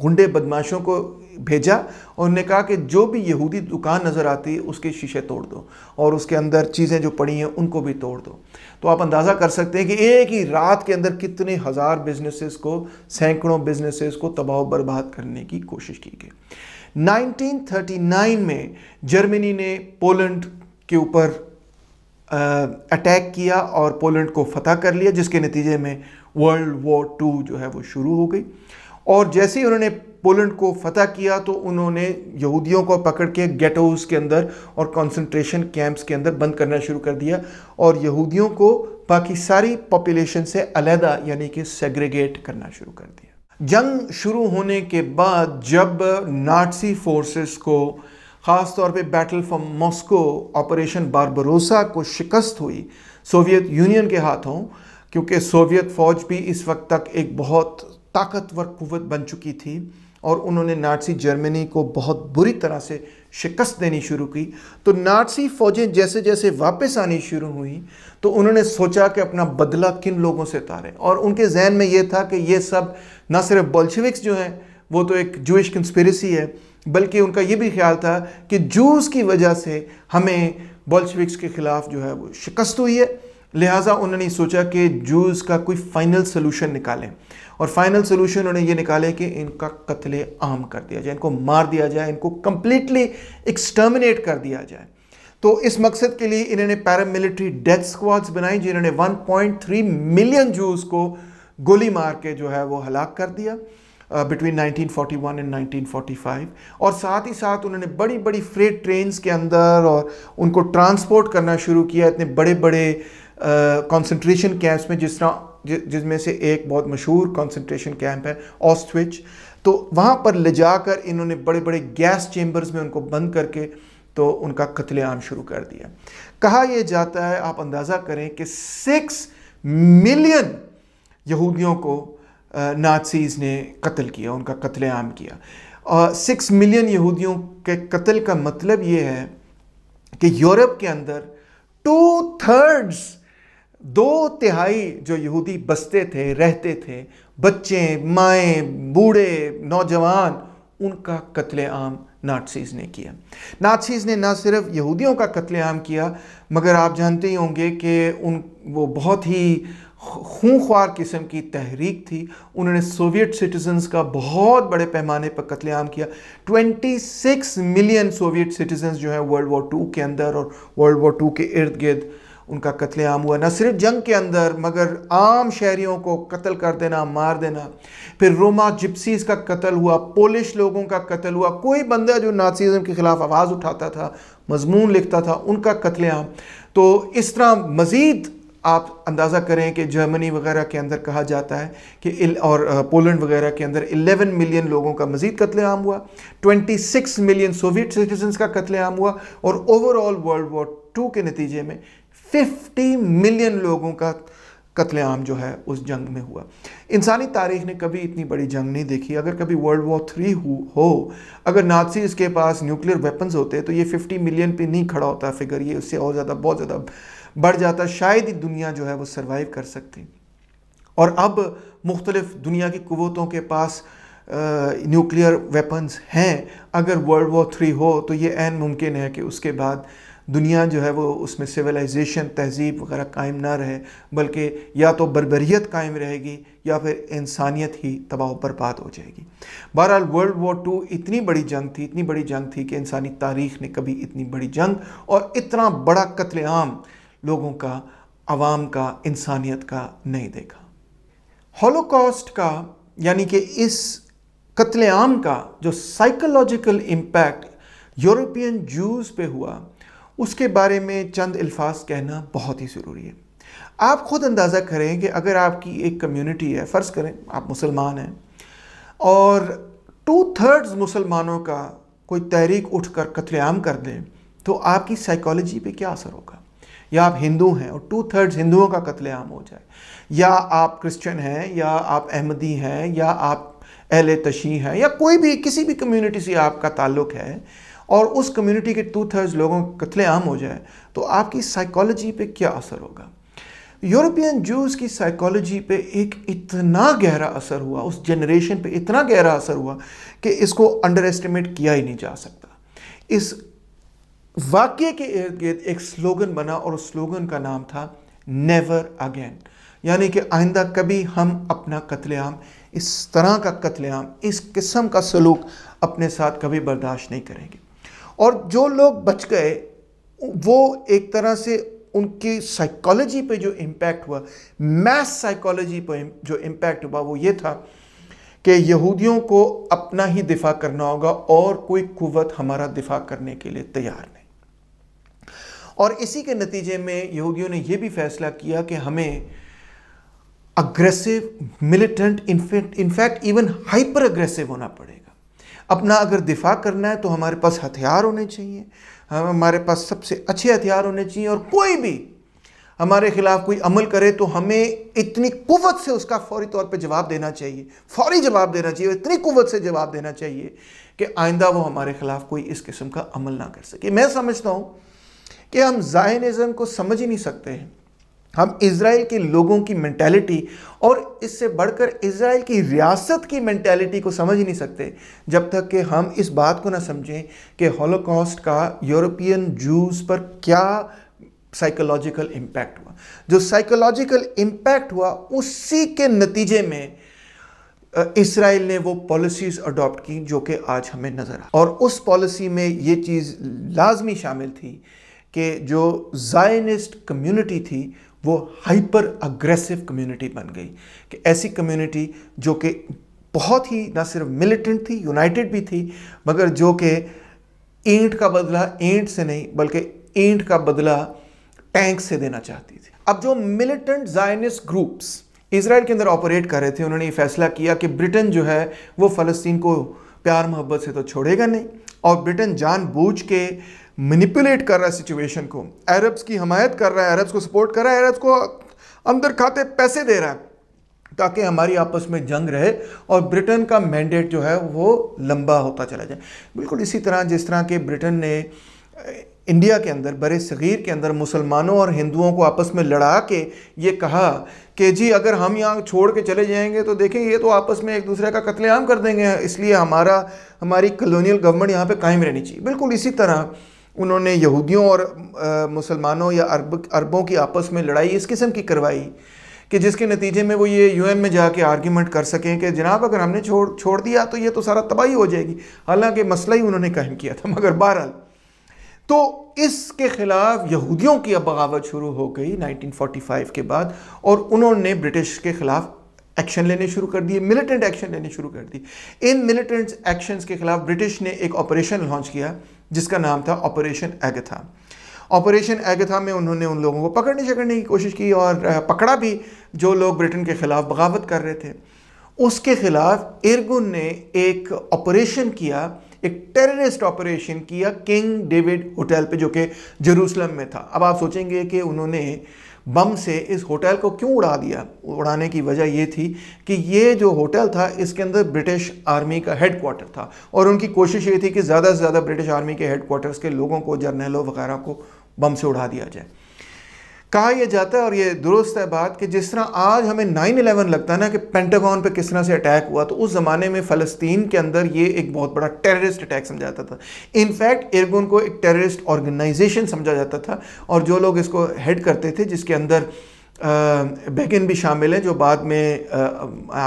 गुंडे बदमाशों को भेजा और उन्होंने कहा कि जो भी यहूदी दुकान नज़र आती है उसके शीशे तोड़ दो और उसके अंदर चीज़ें जो पड़ी हैं उनको भी तोड़ दो तो आप अंदाज़ा कर सकते हैं कि एक ही रात के अंदर कितने हज़ार बिजनेसेस को सैकड़ों बिजनेसेस को तबाह बर्बाद करने की कोशिश की गई 1939 में जर्मनी ने पोलैंड के ऊपर अटैक किया और पोलैंड को फतह कर लिया जिसके नतीजे में वर्ल्ड वॉर टू जो है वो शुरू हो गई और जैसे ही उन्होंने पोलैंड को फतह किया तो उन्होंने यहूदियों को पकड़ के गेटोज के अंदर और कंसंट्रेशन कैंप्स के अंदर बंद करना शुरू कर दिया और यहूदियों को बाकी सारी पॉपुलेशन से अलहदा यानी कि सेग्रीगेट करना शुरू कर दिया जंग शुरू होने के बाद जब नाटसी फोर्सेस को ख़ास तौर पे battle for Moscow operation Barbarossa को शिकस्त हुई सोवियत यूनियन के हाथों क्योंकि सोवियत फ़ौज भी इस वक्त तक एक बहुत ताकतवर कुत बन चुकी थी और उन्होंने नाटसी जर्मनी को बहुत बुरी तरह से शिकस्त देनी शुरू की तो नाटसी फ़ौजें जैसे जैसे वापस आनी शुरू हुई तो उन्होंने सोचा कि अपना बदला किन लोगों से तारे और उनके जहन में ये था कि ये सब न सिर्फ बोल्शविक्स जो हैं वो तो एक जूश कंस्परेसी है बल्कि उनका ये भी ख्याल था कि जूस की वजह से हमें बोल्शविक्स के ख़िलाफ़ जो है वो शिकस्त हुई है लिहाजा उन्होंने सोचा कि जूस का कोई फ़ाइनल सोलूशन निकालें और फाइनल सोल्यूशन उन्होंने ये निकाले कि इनका कत्ले आम कर दिया जाए इनको मार दिया जाए इनको कम्प्लीटली एक्सटर्मिनेट कर दिया जाए तो इस मकसद के लिए इन्होंने पैरामिलिट्री डेथ स्क्वाड्स बनाई जिन्होंने 1.3 मिलियन जूस को गोली मार के जो है वो हलाक कर दिया बिटवीन uh, 1941 एंड 1945 और साथ ही साथ उन्होंने बड़ी बड़ी फ्रेट ट्रेन के अंदर और उनको ट्रांसपोर्ट करना शुरू किया इतने बड़े बड़े कंसंट्रेशन uh, कैंप्स में जिस तरह जिसमें से एक बहुत मशहूर कॉन्सेंट्रेशन कैंप है ऑस्टविच तो वहाँ पर ले जाकर इन्होंने बड़े बड़े गैस चेम्बर्स में उनको बंद करके तो उनका कत्लेआम शुरू कर दिया कहा यह जाता है आप अंदाज़ा करें कि सिक्स मिलियन यहूदियों को नाथसीज़ ने कत्ल किया उनका कत्लेआम किया और सिक्स मिलियन यहूदियों के कत्ल का मतलब ये है कि यूरोप के अंदर टू थर्ड्स दो तिहाई जो यहूदी बसते थे रहते थे बच्चे माएँ बूढ़े नौजवान उनका कत्लेआम नाटसीज ने किया नाटसीज ने ना सिर्फ यहूदियों का कत्लेआम किया मगर आप जानते ही होंगे कि उन वो बहुत ही खूंखार किस्म की तहरीक थी उन्होंने सोवियत सिटीजन्स का बहुत बड़े पैमाने पर कत्लेआम किया 26 मिलियन सोवियत सिटीजन्स जो है वर्ल्ड वॉर टू के अंदर और वर्ल्ड वॉर टू के इर्द गिर्द उनका कत्लेआम हुआ न सिर्फ जंग के अंदर मगर आम शहरीों को कत्ल कर देना मार देना फिर रोमा जिप्सीज का कत्ल हुआ पोलिश लोगों का कत्ल हुआ कोई बंदा जो नाजीज़म के ख़िलाफ़ आवाज़ उठाता था मजमून लिखता था उनका कत्लेआम तो इस तरह मज़ीद आप अंदाज़ा करें कि जर्मनी वगैरह के अंदर कहा जाता है कि और पोलैंड वगैरह के अंदर 11 मिलियन लोगों का मजीद कत्लेआम हुआ 26 मिलियन सोवियत सिटीजन का कत्लेआम हुआ और ओवरऑल वर्ल्ड वॉर टू के नतीजे में फिफ्टी मिलियन लोगों का कत्लेआम जो है उस जंग में हुआ इंसानी तारीख ने कभी इतनी बड़ी जंग नहीं देखी अगर कभी वर्ल्ड वॉर थ्री हो अगर नाथसी इसके पास न्यूक्लियर वेपन्स होते तो ये 50 मिलियन पे नहीं खड़ा होता फिगर ये उससे और ज़्यादा बहुत ज़्यादा बढ़ जाता शायद ही दुनिया जो है वो सर्वाइव कर सकती और अब मुख्तलिफ दुनिया की कुतों के पास न्यूक्लियर वेपन्स हैं अगर वर्ल्ड वॉर थ्री हो तो ये एन मुमकिन है कि उसके बाद दुनिया जो है वो उसमें सिविलाइजेशन तहजीब वगैरह कायम ना रहे बल्कि या तो बरबरीत कायम रहेगी या फिर इंसानियत ही तबाह बर्बाद हो जाएगी बहरहाल वर्ल्ड वॉर टू इतनी बड़ी जंग थी इतनी बड़ी जंग थी कि इंसानी तारीख ने कभी इतनी बड़ी जंग और इतना बड़ा कत्लेआम लोगों का आवाम का इंसानियत का नहीं देखा हॉलोकॉस्ट का यानी कि इस कत्लेआम का जो साइकोलॉजिकल इम्पैक्ट यूरोपियन जूस पे हुआ उसके बारे में चंद अल्फाज कहना बहुत ही ज़रूरी है आप ख़ुद अंदाज़ा करें कि अगर आपकी एक कम्युनिटी है फ़र्ज़ करें आप मुसलमान हैं और टू थर्ड्स मुसलमानों का कोई तहरीक उठ कर कतलेआम कर दें तो आपकी साइकोलॉजी पे क्या असर होगा या आप हिंदू हैं और टू थर्ड्स हिंदुओं का कतलेआम हो जाए या आप क्रिश्चियन हैं या आप अहमदी हैं या आप अहल तशी हैं या कोई भी किसी भी कम्युनिटी से आपका ताल्लुक़ है और उस कम्युनिटी के टू थर्ड लोगों का कत्लेआम हो जाए तो आपकी साइकोलॉजी पे क्या असर होगा यूरोपियन जूस की साइकोलॉजी पे एक इतना गहरा असर हुआ उस जनरेशन पे इतना गहरा असर हुआ कि इसको अंडर एस्टिमेट किया ही नहीं जा सकता इस वाक्य के इर्द गिर्द एक स्लोगन बना और उस स्लोगन का नाम था नेवर अगेन यानी कि आइंदा कभी हम अपना कत्लेआम इस तरह का कत्लेआम इस किस्म का सलूक अपने साथ कभी बर्दाश्त नहीं करेंगे और जो लोग बच गए वो एक तरह से उनकी साइकोलॉजी पे जो इम्पैक्ट हुआ मैथ साइकोलॉजी पे जो इम्पैक्ट हुआ वो ये था कि यहूदियों को अपना ही दिफा करना होगा और कोई कुवत हमारा दिफा करने के लिए तैयार नहीं और इसी के नतीजे में यहूदियों ने यह भी फैसला किया कि हमें aggressive militant in fact even hyper aggressive होना पड़ेगा अपना अगर दिफा करना है तो हमारे पास हथियार होने चाहिए हमारे पास सबसे अच्छे हथियार होने चाहिए और कोई भी हमारे खिलाफ कोई अमल करे तो हमें इतनी कुवत से उसका फौरी तौर पे जवाब देना चाहिए फौरी जवाब देना चाहिए इतनी कुवत से जवाब देना चाहिए कि आइंदा वो हमारे खिलाफ कोई इस किस्म का अमल ना कर सके मैं समझता हूँ कि हम जायनिज़म को समझ ही नहीं सकते हैं हम इसराइल के लोगों की मैंटेलिटी और इससे बढ़कर इसराइल की रियासत की मैंटेलिटी को समझ ही नहीं सकते जब तक कि हम इस बात को ना समझें कि हॉलोकॉस्ट का यूरोपियन जूस पर क्या साइकोलॉजिकल इम्पैक्ट हुआ जो साइकोलॉजिकल इम्पैक्ट हुआ उसी के नतीजे में इसराइल ने वो पॉलिसीज़ अडॉप्ट की जो कि आज हमें नज़र आ और उस पॉलिसी में ये चीज़ लाजमी शामिल थी कि जो जायनिस्ट कम्युनिटी थी वो हाइपर अग्रेसिव कम्युनिटी बन गई कि ऐसी कम्युनिटी जो कि बहुत ही ना सिर्फ मिलिटेंट थी यूनाइटेड भी थी मगर जो कि ईंट का बदला ईंट से नहीं बल्कि ईंट का बदला टैंक से देना चाहती थी अब जो मिलिटेंट जायनिस्ट ग्रुप्स इसराइल के अंदर ऑपरेट कर रहे थे उन्होंने ये फैसला किया कि ब्रिटेन जो है वो फ़लस्तीन को प्यार मोहब्बत से तो छोड़ेगा नहीं और ब्रिटेन जानबूझ के मैनिपुलेट कर रहा है सिचुएशन को अरब्स की हमायत कर रहा है अरब्स को सपोर्ट कर रहा है अरब्स को अंदर खाते पैसे दे रहा है ताकि हमारी आपस में जंग रहे और ब्रिटेन का मैंडेट जो है वो लंबा होता चला जाए बिल्कुल इसी तरह जिस तरह के ब्रिटेन ने इंडिया के अंदर बर सग़ीर के अंदर मुसलमानों और हिंदुओं को आपस में लड़ा के ये कहा कि जी अगर हम यहाँ छोड़ के चले जाएंगे तो देखें ये तो आपस में एक दूसरे का कत्लेआम कर देंगे इसलिए हमारा हमारी कलोनियल गवर्नमेंट यहाँ पे कायम रहनी चाहिए बिल्कुल इसी तरह उन्होंने यहूदियों और मुसलमानों या अरब अरबों की आपस में लड़ाई इस किस्म की करवाई कि जिसके नतीजे में वो ये यूएन में जाके आर्ग्यूमेंट कर सकें कि जनाब अगर हमने छोड़ छोड़ दिया तो ये तो सारा तबाही हो जाएगी हालांकि मसला ही उन्होंने कायम किया था मगर बहरहाल तो इसके ख़िलाफ़ यहूदियों की अब बगावत शुरू हो गई 1945 के बाद और उन्होंने ब्रिटिश के ख़िलाफ़ एक्शन लेने शुरू कर दिए मिलिटेंट एक्शन लेने शुरू कर दिए इन मिलिटेंट एक्शंस के ख़िलाफ़ ब्रिटिश ने एक ऑपरेशन लॉन्च किया जिसका नाम था ऑपरेशन एगथा ऑपरेशन एगथा में उन्होंने उन लोगों को पकड़ने शकड़ने की कोशिश की और पकड़ा भी जो लोग ब्रिटेन के ख़िलाफ़ बगावत कर रहे थे उसके ख़िलाफ़ इरगुन ने एक ऑपरेशन किया एक टेररिस्ट ऑपरेशन किया किंग डेविड होटल पे जो कि जेरूसलम में था अब आप सोचेंगे कि उन्होंने बम से इस होटल को क्यों उड़ा दिया उड़ाने की वजह यह थी कि ये जो होटल था इसके अंदर ब्रिटिश आर्मी का हेड क्वार्टर था और उनकी कोशिश ये थी कि ज़्यादा से ज़्यादा ब्रिटिश आर्मी के हेड क्वार्टर्स के लोगों को जर्नलों वगैरह को बम से उड़ा दिया जाए कहा यह जाता है और ये दुरुस्त है बात कि जिस तरह आज हमें नाइन इलेवन लगता है ना कि पेंटागॉन पे किस तरह से अटैक हुआ तो उस ज़माने में फ़लस्तीन के अंदर ये एक बहुत बड़ा टेररिस्ट अटैक समझा जाता था इनफैक्ट इरगुन को एक टेररिस्ट ऑर्गेनाइजेशन समझा जाता था और जो लोग इसको हेड करते थे जिसके अंदर बेगिन भी शामिल हैं जो बाद में आ,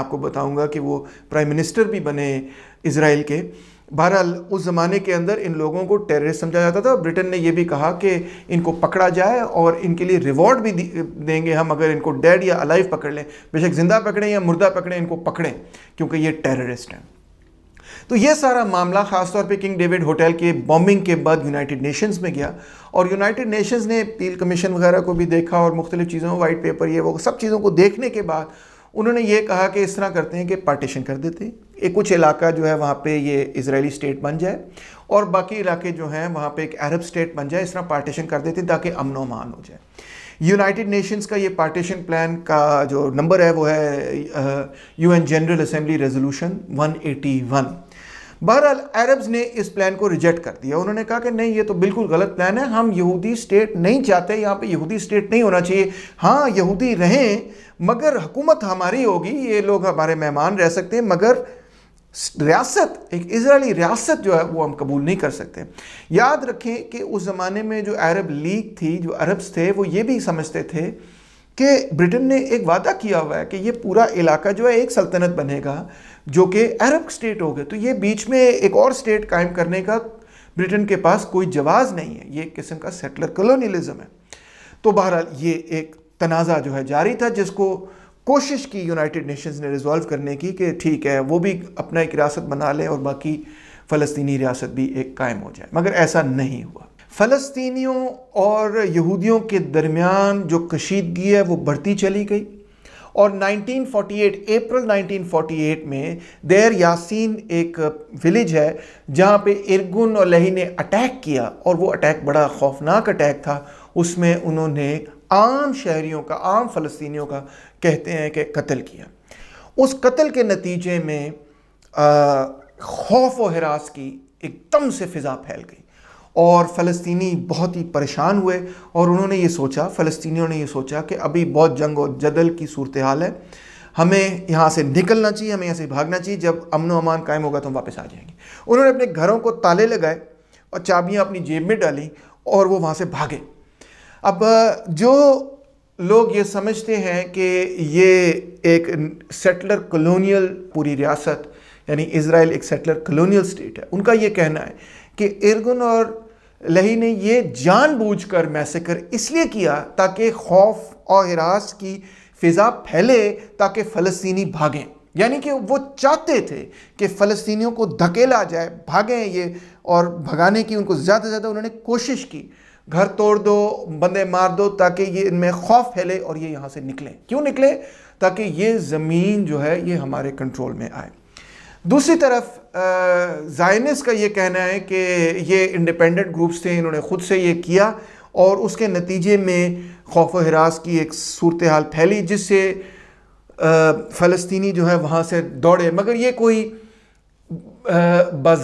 आपको बताऊँगा कि वो प्राइम मिनिस्टर भी बने इसराइल के बहरहाल उस ज़माने के अंदर इन लोगों को टेररिस्ट समझा जाता था ब्रिटेन ने यह भी कहा कि इनको पकड़ा जाए और इनके लिए रिवॉर्ड भी देंगे हम अगर इनको डेड या अलाइव पकड़ लें बेशक ज़िंदा पकड़ें या मुर्दा पकड़ें इनको पकड़ें क्योंकि ये टेररिस्ट हैं तो ये सारा मामला ख़ासतौर पे किंग डेविड होटल के बॉम्बिंग के बाद यूनाइटेड नेशंस में गया और यूनाइटेड नेशंस ने पील कमीशन वगैरह को भी देखा और मुख्तलिफ चीज़ों वाइट पेपर ये वो सब चीज़ों को देखने के बाद उन्होंने ये कहा कि इस तरह करते हैं कि पार्टीशन कर देते हैं ये कुछ इलाका जो है वहाँ पे ये इसराइली स्टेट बन जाए और बाकी इलाके जो हैं वहाँ पे एक अरब स्टेट बन जाए इस तरह पार्टीशन कर देते हैं ताकि अमन वमान हो जाए यूनाइटेड नेशंस का ये पार्टीशन प्लान का जो नंबर है वो है यूएन जनरल असम्बली रेजोल्यूशन 181 बहरहाल अरब्स ने इस प्लान को रिजेक्ट कर दिया उन्होंने कहा कि नहीं ये तो बिल्कुल गलत प्लान है हम यहूदी स्टेट नहीं चाहते यहाँ पे यहूदी स्टेट नहीं होना चाहिए हाँ यहूदी रहें मगर हुकूमत हमारी होगी ये लोग हमारे मेहमान रह सकते हैं मगर रियासत एक इसराइली रियासत जो है वो हम कबूल नहीं कर सकते याद रखें कि उस ज़माने में जो अरब लीग थी जो अरब्स थे वो ये भी समझते थे कि ब्रिटेन ने एक वादा किया हुआ है कि ये पूरा इलाका जो है एक सल्तनत बनेगा जो कि अरब स्टेट हो गए तो ये बीच में एक और स्टेट कायम करने का ब्रिटेन के पास कोई जवाज़ नहीं है ये एक किस्म का सेटलर कॉलोनियलिज्म है तो बहरहाल ये एक तनाज़ा जो है जारी था जिसको कोशिश की यूनाइटेड नेशंस ने रिजॉल्व करने की कि ठीक है वो भी अपना एक रियासत बना लें और बाकी फ़लस्तनी रियासत भी एक कायम हो जाए मगर ऐसा नहीं हुआ फ़लस्तियों और यहूदियों के दरमियान जो कशीदगी है वो बढ़ती चली गई और 1948 अप्रैल 1948 में देर यासीन एक विलेज है जहाँ पे इरगुन और लही ने अटैक किया और वो अटैक बड़ा खौफनाक अटैक था उसमें उन्होंने आम शहरीों का आम फ़लस्तियों का कहते हैं कि कत्ल किया उस कत्ल के नतीजे में खौफ व हरास की एकदम से फ़िज़ा फैल गई और फलस्तनी बहुत ही परेशान हुए और उन्होंने ये सोचा फ़लस्तीनियों ने ये सोचा कि अभी बहुत जंग और जदल की सूरत हाल है हमें यहाँ से निकलना चाहिए हमें यहाँ से भागना चाहिए जब अमन अमान कायम होगा तो हम वापस आ जाएंगे उन्होंने अपने घरों को ताले लगाए और चाबियाँ अपनी जेब में डाली और वो वहाँ से भागे अब जो लोग ये समझते हैं कि ये एक सेटलर कलोनियल पूरी रियासत यानी इसराइल एक सेटलर कलोनियल स्टेट है उनका ये कहना है कि इर्गुन और लही ने ये जानबूझकर मैसेकर इसलिए किया ताकि खौफ और हिरास की फिज़ा फैले ताकि फ़लस्तनी भागें यानी कि वो चाहते थे कि फ़लस्तियों को धकेला जाए भागें ये और भगाने की उनको ज़्यादा से ज़्यादा उन्होंने कोशिश की घर तोड़ दो बंदे मार दो ताकि ये इनमें खौफ फैले और ये यहाँ से निकले क्यों निकले ताकि ये ज़मीन जो है ये हमारे कंट्रोल में आए दूसरी तरफ जायनिस का ये कहना है कि ये इंडिपेंडेंट ग्रुप्स थे इन्होंने ख़ुद से ये किया और उसके नतीजे में खौफ हरास की एक सूरत हाल फैली जिससे फ़लस्तनी जो है वहाँ से दौड़े मगर ये कोई बाबा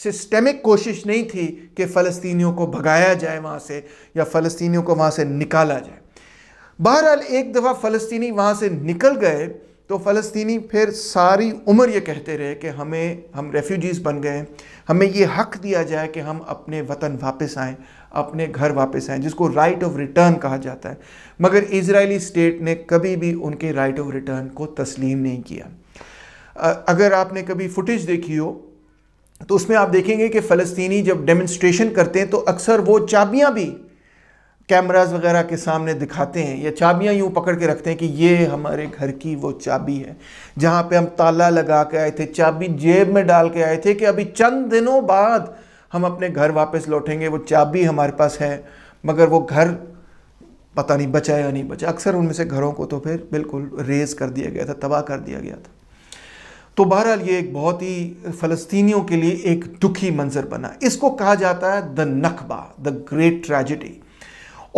सिस्टेमिक कोशिश नहीं थी कि फ़लस्तीनियों को भगाया जाए वहाँ से या फ़लस्तीनियों को वहाँ से निकाला जाए बहरहाल एक दफ़ा फ़लस्तीनी वहाँ से निकल गए तो फ़लस्तीनी फिर सारी उम्र ये कहते रहे कि हमें हम रेफ्यूजीज़ बन गए हमें ये हक दिया जाए कि हम अपने वतन वापस आएँ अपने घर वापस आएँ जिसको राइट ऑफ रिटर्न कहा जाता है मगर इसराइली स्टेट ने कभी भी उनके राइट ऑफ रिटर्न को तस्लीम नहीं किया अगर आपने कभी फुटेज देखी हो तो उसमें आप देखेंगे कि फ़लस्तनी जब डेमनस्ट्रेशन करते हैं तो अक्सर वो चाबियाँ भी कैमराज वगैरह के सामने दिखाते हैं या चाबियाँ यूँ पकड़ के रखते हैं कि ये हमारे घर की वो चाबी है जहाँ पे हम ताला लगा के आए थे चाबी जेब में डाल के आए थे कि अभी चंद दिनों बाद हम अपने घर वापस लौटेंगे वो चाबी हमारे पास है मगर वो घर पता नहीं बचा या नहीं बचा अक्सर उनमें से घरों को तो फिर बिल्कुल रेज कर दिया गया था तबाह कर दिया गया था तो बहरहाल ये एक बहुत ही फ़लस्तीनियों के लिए एक दुखी मंजर बना इसको कहा जाता है the Nakba the great tragedy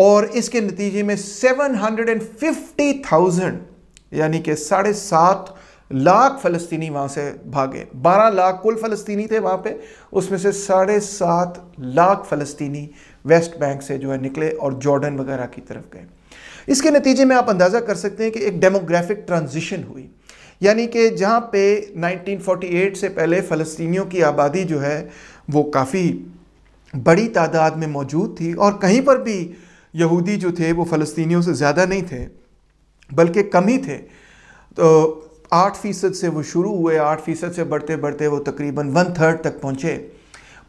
और इसके नतीजे में 750,000 यानी कि साढ़े सात लाख फ़लस्तनी वहाँ से भागे 12 लाख कुल फ़लस्तनी थे वहाँ पे उसमें से साढ़े सात लाख फ़लस्तनी वेस्ट बैंक से जो है निकले और जॉर्डन वगैरह की तरफ गए इसके नतीजे में आप अंदाज़ा कर सकते हैं कि एक डेमोग्राफिक ट्रांजिशन हुई यानी कि जहाँ पे 1948 से पहले फ़लस्तियों की आबादी जो है वो काफ़ी बड़ी तादाद में मौजूद थी और कहीं पर भी यहूदी जो थे वो फ़लस्तियों से ज़्यादा नहीं थे बल्कि कम ही थे तो आठ फ़ीसद से वो शुरू हुए आठ फ़ीसद से बढ़ते बढ़ते वो तकरीबन वन थर्ड तक पहुँचे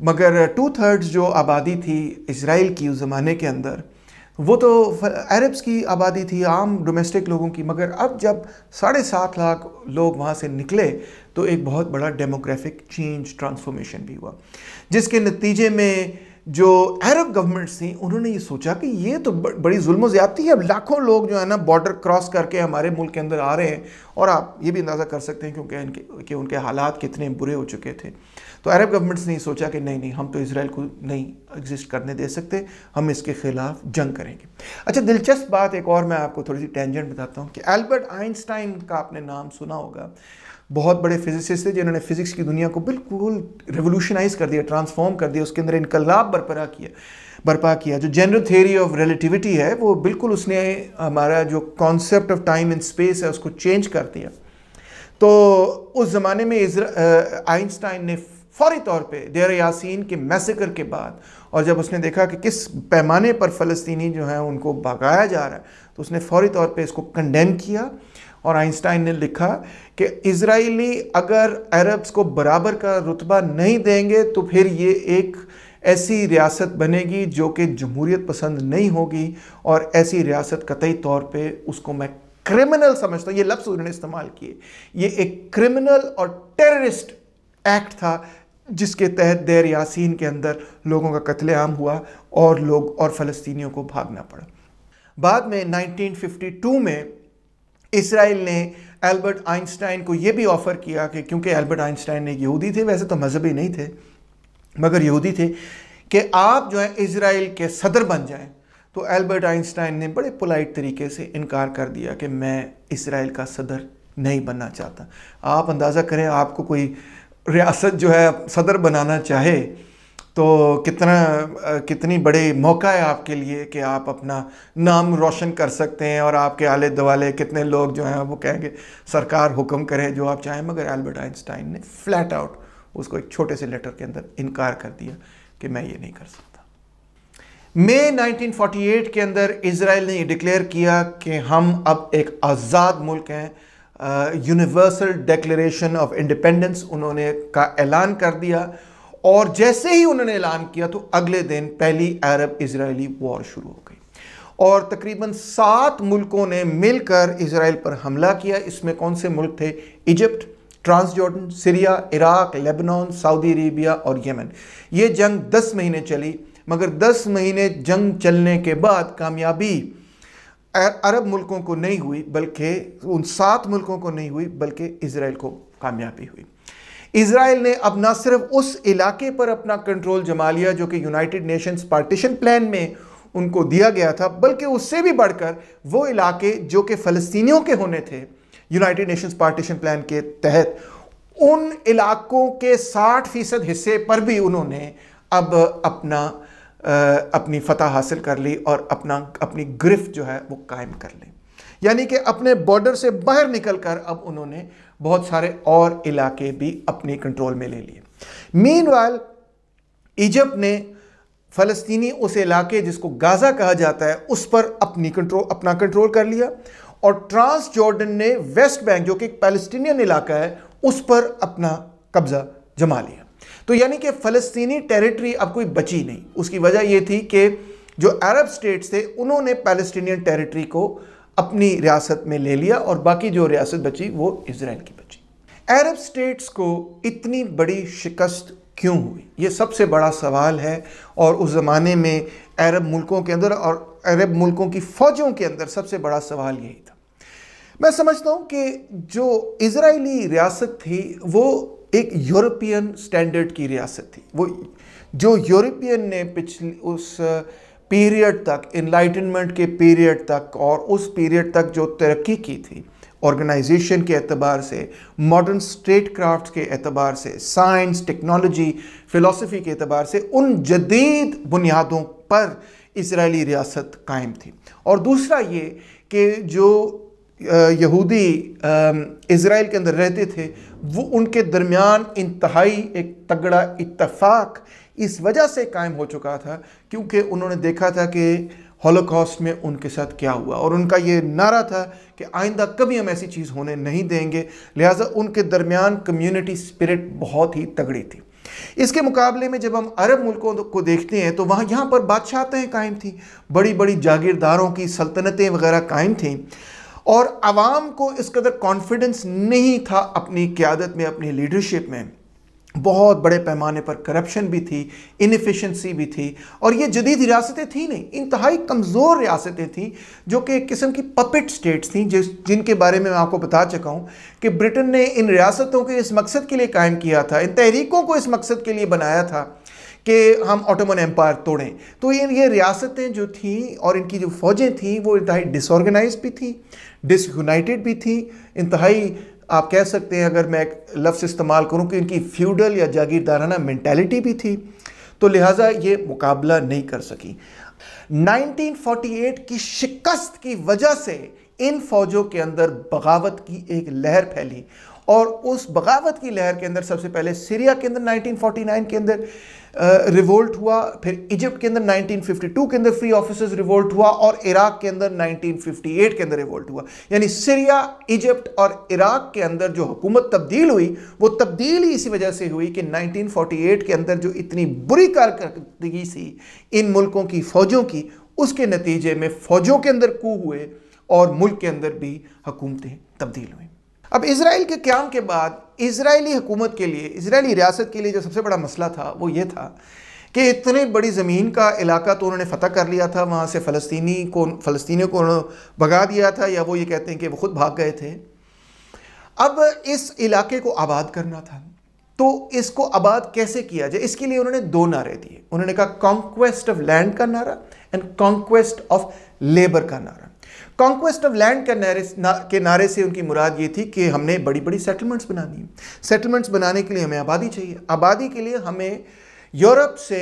मगर टू थर्ड्स जो आबादी थी इसराइल की उस ज़माने के अंदर वो तो अरब्स की आबादी थी आम डोमेस्टिक लोगों की मगर अब जब साढ़े सात लाख लोग वहाँ से निकले तो एक बहुत बड़ा डेमोग्राफिक चेंज ट्रांसफॉर्मेशन भी हुआ जिसके नतीजे में जो अरब गवर्नमेंट्स थी उन्होंने ये सोचा कि ये तो बड़ी जुल्म ज़्यादती है अब लाखों लोग जो है ना बॉर्डर क्रॉस करके हमारे मुल्क के अंदर आ रहे हैं और आप ये भी अंदाज़ा कर सकते हैं क्योंकि इनके कि उनके हालात कितने बुरे हो चुके थे तो अरब गवर्नमेंट्स ने सोचा कि नहीं नहीं हम तो इसराइल को नहीं एग्जिस्ट करने दे सकते हम इसके ख़िलाफ़ जंग करेंगे अच्छा दिलचस्प बात एक और मैं आपको थोड़ी सी टेंजेंट बताता हूँ कि एल्बर्ट आइंस्टाइन का आपने नाम सुना होगा बहुत बड़े फिजिसिस्ट थे जिन्होंने फिज़िक्स की दुनिया को बिल्कुल रिवोल्यूशनाइज कर दिया ट्रांसफॉर्म कर दिया उसके अंदर इनकलाब बरपरा किया बरपा किया जो जनरल थेरी ऑफ रिलेटिविटी है वो बिल्कुल उसने हमारा जो concept of time and space है उसको चेंज कर दिया तो उस ज़माने में आइंस्टाइन ने फौरी तौर पे देर यासीन के मैसेकर के बाद और जब उसने देखा कि किस पैमाने पर फलस्तनी जो है उनको भगाया जा रहा है तो उसने फौरी तौर पे इसको कंडेम किया और आइंस्टाइन ने लिखा कि इसराइली अगर अरब्स को बराबर का रुतबा नहीं देंगे तो फिर ये एक ऐसी रियासत बनेगी जो कि जमहूरीत पसंद नहीं होगी और ऐसी रियासत कतई तौर पर उसको मैं क्रिमिनल समझता हूँ ये लफ्ज़ उन्होंने इस्तेमाल किए ये एक क्रिमिनल और टेररिस्ट एक्ट था जिसके तहत देर यासीन के अंदर लोगों का कत्लेआम हुआ और लोग और फ़लस्तीनियों को भागना पड़ा बाद में 1952 में इसराइल ने एल्बर्ट आइंस्टाइन को यह भी ऑफ़र किया कि क्योंकि एल्बर्ट आइंस्टाइन ने यहूदी थे वैसे तो मजहबी नहीं थे मगर यहूदी थे कि आप जो है इसराइल के सदर बन जाएं तो एल्बर्ट आइंस्टाइन ने बड़े पोलाइट तरीके से इनकार कर दिया कि मैं इसराइल का सदर नहीं बनना चाहता आप अंदाज़ा करें आपको कोई रियासत जो है सदर बनाना चाहे तो कितना कितनी बड़े मौका है आपके लिए कि आप अपना नाम रोशन कर सकते हैं और आपके आले दुआले कितने लोग जो हैं वो कहेंगे सरकार हुक्म करे जो आप चाहें मगर एल्बर्ट आइंस्टाइन ने फ्लैट आउट उसको एक छोटे से लेटर के अंदर इनकार कर दिया कि मैं ये नहीं कर सकता मई 1948 के अंदर इसराइल ने डिक्लेयर किया कि हम अब एक आज़ाद मुल्क हैं यूनिवर्सल डिक्लेरेशन ऑफ इंडिपेंडेंस उन्होंने का ऐलान कर दिया और जैसे ही उन्होंने ऐलान किया तो अगले दिन पहली अरब इसराइली वॉर शुरू हो गई और तकरीबन सात मुल्कों ने मिलकर इसराइल पर हमला किया इसमें कौन से मुल्क थे Egypt Transjordan Syria Iraq Lebanon Saudi Arabia और यमन ये जंग दस महीने चली मगर दस महीने जंग चलने के बाद कामयाबी अरब मुल्कों को नहीं हुई बल्कि उन सात मुल्कों को नहीं हुई बल्कि इसराइल को कामयाबी हुई इसराइल ने अब ना सिर्फ उस इलाके पर अपना कंट्रोल जमा लिया जो कि यूनाइटेड नेशंस पार्टीशन प्लान में उनको दिया गया था बल्कि उससे भी बढ़कर वो इलाके जो कि फ़लस्तियों के होने थे यूनाइटेड नेशंस पार्टीशन प्लान के तहत उन इलाकों के 60 फीसद हिस्से पर भी उन्होंने अब अपना अपनी फतह हासिल कर ली और अपना अपनी गिरफ्त जो है वो कायम कर ली यानी कि अपने बॉर्डर से बाहर निकल कर अब उन्होंने बहुत सारे और इलाके भी अपने कंट्रोल में ले लिए मीन वाल इजप्ट ने फ़लस्तीनी उस इलाके जिसको गाज़ा कहा जाता है उस पर अपनी कंट्रोल अपना कंट्रोल कर लिया और ट्रांस जॉर्डन ने वेस्ट बैंक जो कि एक पैलेस्टीनियन इलाका है उस पर अपना कब्ज़ा जमा लिया तो यानी कि फ़लस्तीनी टेरिटरी अब कोई बची नहीं उसकी वजह यह थी कि जो अरब स्टेट्स थे उन्होंने पैलेस्टीनियन टेरिटरी को अपनी रियासत में ले लिया और बाकी जो रियासत बची वो इसराइल की बची अरब स्टेट्स को इतनी बड़ी शिकस्त क्यों हुई ये सबसे बड़ा सवाल है और उस ज़माने में अरब मुल्कों के अंदर और अरब मुल्कों की फ़ौजों के अंदर सबसे बड़ा सवाल यही था मैं समझता हूँ कि जो इसराइली रियासत थी वो एक यूरोपियन स्टैंडर्ड की रियासत थी वो जो यूरोपियन ने पिछले उस पीरियड तक इनलाइटनमेंट के पीरियड तक और उस पीरियड तक जो तरक्की की थी ऑर्गेनाइजेशन के एतबार से मॉडर्न स्टेट क्राफ्ट के एतबार से साइंस टेक्नोलॉजी फ़िलासफ़ी के अतबार से उन जदीद बुनियादों पर इसराइली रियासत कायम थी और दूसरा ये कि जो यहूदी इसराइल के अंदर रहते थे वो उनके दरमियान इंतहाई एक तगड़ा इतफाक इस वजह से कायम हो चुका था क्योंकि उन्होंने देखा था कि हॉलोकॉस्ट में उनके साथ क्या हुआ और उनका ये नारा था कि आइंदा कभी हम ऐसी चीज़ होने नहीं देंगे लिहाजा उनके दरमियान कम्युनिटी स्पिरिट बहुत ही तगड़ी थी इसके मुकाबले में जब हम अरब मुल्कों को देखते हैं तो वहाँ यहाँ पर बादशाहतें कायम थी बड़ी बड़ी जागीरदारों की सल्तनतें वगैरह कायम थीं और आवाम को इस कदर कॉन्फिडेंस नहीं था अपनी क्यादत में अपनी लीडरशिप में बहुत बड़े पैमाने पर करप्शन भी थी इनफिशेंसी भी थी और ये जदीद रियासतें थी नहीं इंतहाई कमज़ोर रियासतें थी जो कि एक किस्म की पपिट स्टेट्स थी जिस जिनके बारे में मैं आपको बता चुका हूँ कि ब्रिटेन ने इन रियासतों को इस मकसद के लिए कायम किया था इन तहरीकों को इस मकसद के लिए बनाया था कि हम ऑटोमन एम्पायर तोड़ें तो ये ये रियासतें जो थीं और इनकी जो फ़ौजें थीं वो इंतहाई डिसऑर्गेनाइज भी थी डिसयूनाइटेड भी थी इंतहाई आप कह सकते हैं अगर मैं एक लफ्ज़ इस्तेमाल करूं कि इनकी फ्यूडल या जागीरदाराना मैंटेलिटी भी थी तो लिहाजा ये मुकाबला नहीं कर सकी 1948 की शिकस्त की वजह से इन फौजों के अंदर बगावत की एक लहर फैली और उस बगावत की लहर के अंदर सबसे पहले सीरिया के अंदर 1949 के अंदर रिवोल्ट हुआ फिर इजिप्ट के अंदर 1952 के अंदर फ्री ऑफिसर्स रिवोल्ट हुआ और इराक के अंदर 1958 के अंदर रिवोल्ट हुआ यानी सीरिया इजिप्ट और इराक के अंदर जो हुकूमत तब्दील हुई वो तब्दील ही इसी वजह से हुई कि 1948 के अंदर जो इतनी बुरी कारकर्दगी थी इन मुल्कों की फ़ौजों की उसके नतीजे में फ़ौजों के अंदर कू हुए और मुल्क के अंदर भी हुकूमतें तब्दील हुई अब इसराइल के क्याम के बाद इसराइली हुकूमत के लिए इसराइली रियासत के लिए जो सबसे बड़ा मसला था वो ये था कि इतने बड़ी ज़मीन का इलाका तो उन्होंने फ़तह कर लिया था वहाँ से फ़लस्तनी को फ़लस्तीनियों को उन्होंने भगा दिया था या वो ये कहते हैं कि वो ख़ुद भाग गए थे अब इस इलाके को आबाद करना था तो इसको आबाद कैसे किया जाए इसके लिए उन्होंने दो नारे दिए उन्होंने कहा कॉन्क्वेस्ट ऑफ लैंड का नारा एंड कॉन्क्वेस्ट ऑफ लेबर का नारा कॉन्क्वेस्ट ऑफ लैंड नारे ना, के नारे से उनकी मुराद ये थी कि हमने बड़ी बड़ी सेटलमेंट्स बनानी है सेटलमेंट्स बनाने के लिए हमें आबादी चाहिए आबादी के लिए हमें यूरोप से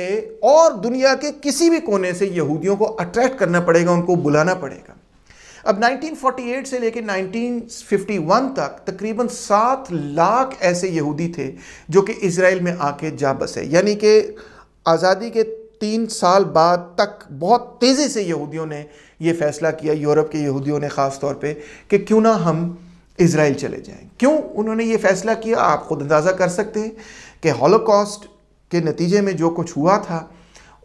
और दुनिया के किसी भी कोने से यहूदियों को अट्रैक्ट करना पड़ेगा उनको बुलाना पड़ेगा अब 1948 से लेकर 1951 तक तकरीबन सात लाख ऐसे यहूदी थे जो कि इसराइल में आके जा बसे यानी कि आज़ादी के तीन साल बाद तक बहुत तेज़ी से यहूदियों ने यह फैसला किया यूरोप के यहूदियों ने ख़ास तौर पे कि क्यों ना हम इसराइल चले जाएं क्यों उन्होंने ये फैसला किया आप खुद अंदाज़ा कर सकते हैं कि हॉलोकॉस्ट के नतीजे में जो कुछ हुआ था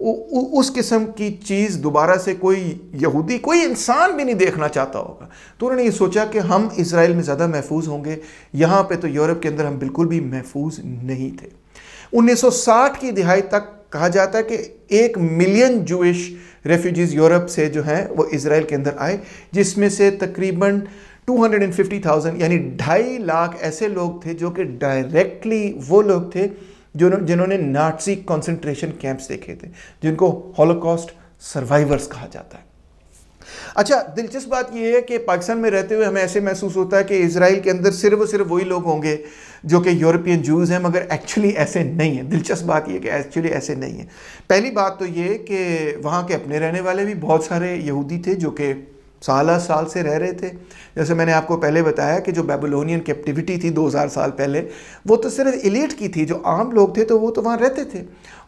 उ, उ, उस किस्म की चीज़ दोबारा से कोई यहूदी कोई इंसान भी नहीं देखना चाहता होगा तो उन्होंने ये सोचा कि हम इसराइल में ज़्यादा महफूज होंगे यहाँ पे तो यूरोप के अंदर हम बिल्कुल भी महफूज नहीं थे 1960 की दिहाई तक कहा जाता है कि एक मिलियन जूश रेफ्यूजीज़ यूरोप से जो हैं वो इसराइल के अंदर आए जिसमें से तकरीबन 250,000 यानी ढाई लाख ऐसे लोग थे जो कि डायरेक्टली वो लोग थे जो जिन्होंने नाटसी कंसंट्रेशन कैंप्स देखे थे जिनको हॉलोकॉस्ट सर्वाइवर्स कहा जाता है अच्छा दिलचस्प बात यह है कि पाकिस्तान में रहते हुए हमें ऐसे महसूस होता है कि इसराइल के अंदर सिर्फ सिर्फ वही लोग होंगे जो कि यूरोपियन जूज़ हैं मगर एक्चुअली ऐसे नहीं है दिलचस्प बात यह कि एक्चुअली ऐसे नहीं है पहली बात तो ये कि वहाँ के अपने रहने वाले भी बहुत सारे यहूदी थे जो कि साल साल से रह रहे थे जैसे मैंने आपको पहले बताया कि जो बेबुलोनियन कैप्टिविटी थी 2000 साल पहले वो तो सिर्फ इलीट की थी जो आम लोग थे तो वो तो वहाँ रहते थे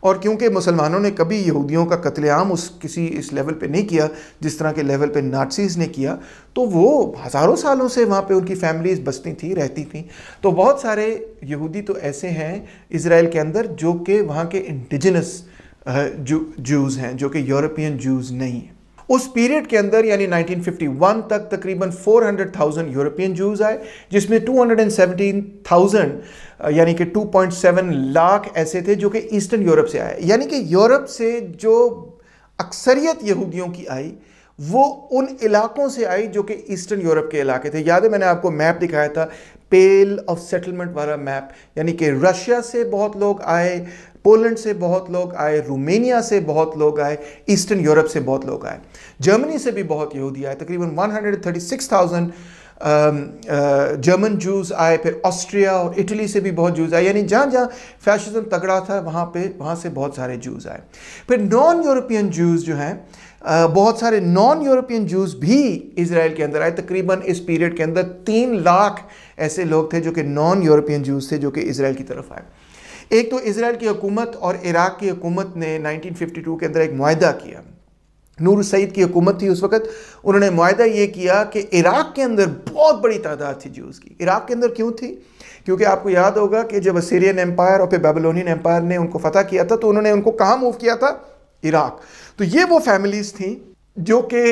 और क्योंकि मुसलमानों ने कभी यहूदियों का कत्लेआम उस किसी इस लेवल पे नहीं किया जिस तरह के लेवल पे नाटसीज़ ने किया तो वो हज़ारों सालों से वहाँ पर उनकी फैमिलीज बसती थी रहती थी तो बहुत सारे यहूदी तो ऐसे हैं इसराइल के अंदर जो कि वहाँ के इंडिजिनस जूज़ हैं जो कि यूरोपियन जूज़ नहीं हैं उस पीरियड के अंदर यानी 1951 तक तकरीबन 400,000 यूरोपियन जूज आए जिसमें 217,000 यानी कि 2.7 लाख ऐसे थे जो कि ईस्टर्न यूरोप से आए यानी कि यूरोप से जो अक्सरियत यहूदियों की आई वो उन इलाकों से आई जो कि ईस्टर्न यूरोप के इलाके थे याद है मैंने आपको मैप दिखाया था पेल ऑफ सेटलमेंट वाला मैप यानी कि रशिया से बहुत लोग आए पोलैंड से बहुत लोग आए रोमेनिया से बहुत लोग आए ईस्टर्न यूरोप से बहुत लोग आए जर्मनी से भी बहुत यहूदी आए तकरीबन 136,000 जर्मन जूस आए फिर ऑस्ट्रिया और इटली से भी बहुत जूस आए यानी जहाँ जहाँ फैशिज्म तगड़ा था वहाँ पे वहाँ से बहुत सारे जूस आए फिर नॉन यूरोपियन जूस जो हैं बहुत सारे नॉन यूरोपियन जूस भी इसराइल के अंदर आए तकरीबन इस पीरियड के अंदर तीन लाख ऐसे लोग थे जो कि नॉन यूरोपियन जूस थे जो कि इसराइल की तरफ आए एक तो इसराइल की हुकूमत और इराक़ की हुकूमत ने 1952 के अंदर एक माहा किया नूर सईद की हुकूमत थी उस वक्त उन्होंने माहा ये किया कि इराक़ के अंदर बहुत बड़ी तादाद थी जूस की इराक़ के अंदर क्यों थी क्योंकि आपको याद होगा कि जब सीरियन एम्पायर और फिर बेबलोनियन एम्पायर ने उनको फतह किया था तो उन्होंने उनको कहाँ मूव किया था इराक तो ये वो फैमिलीज़ थी जो कि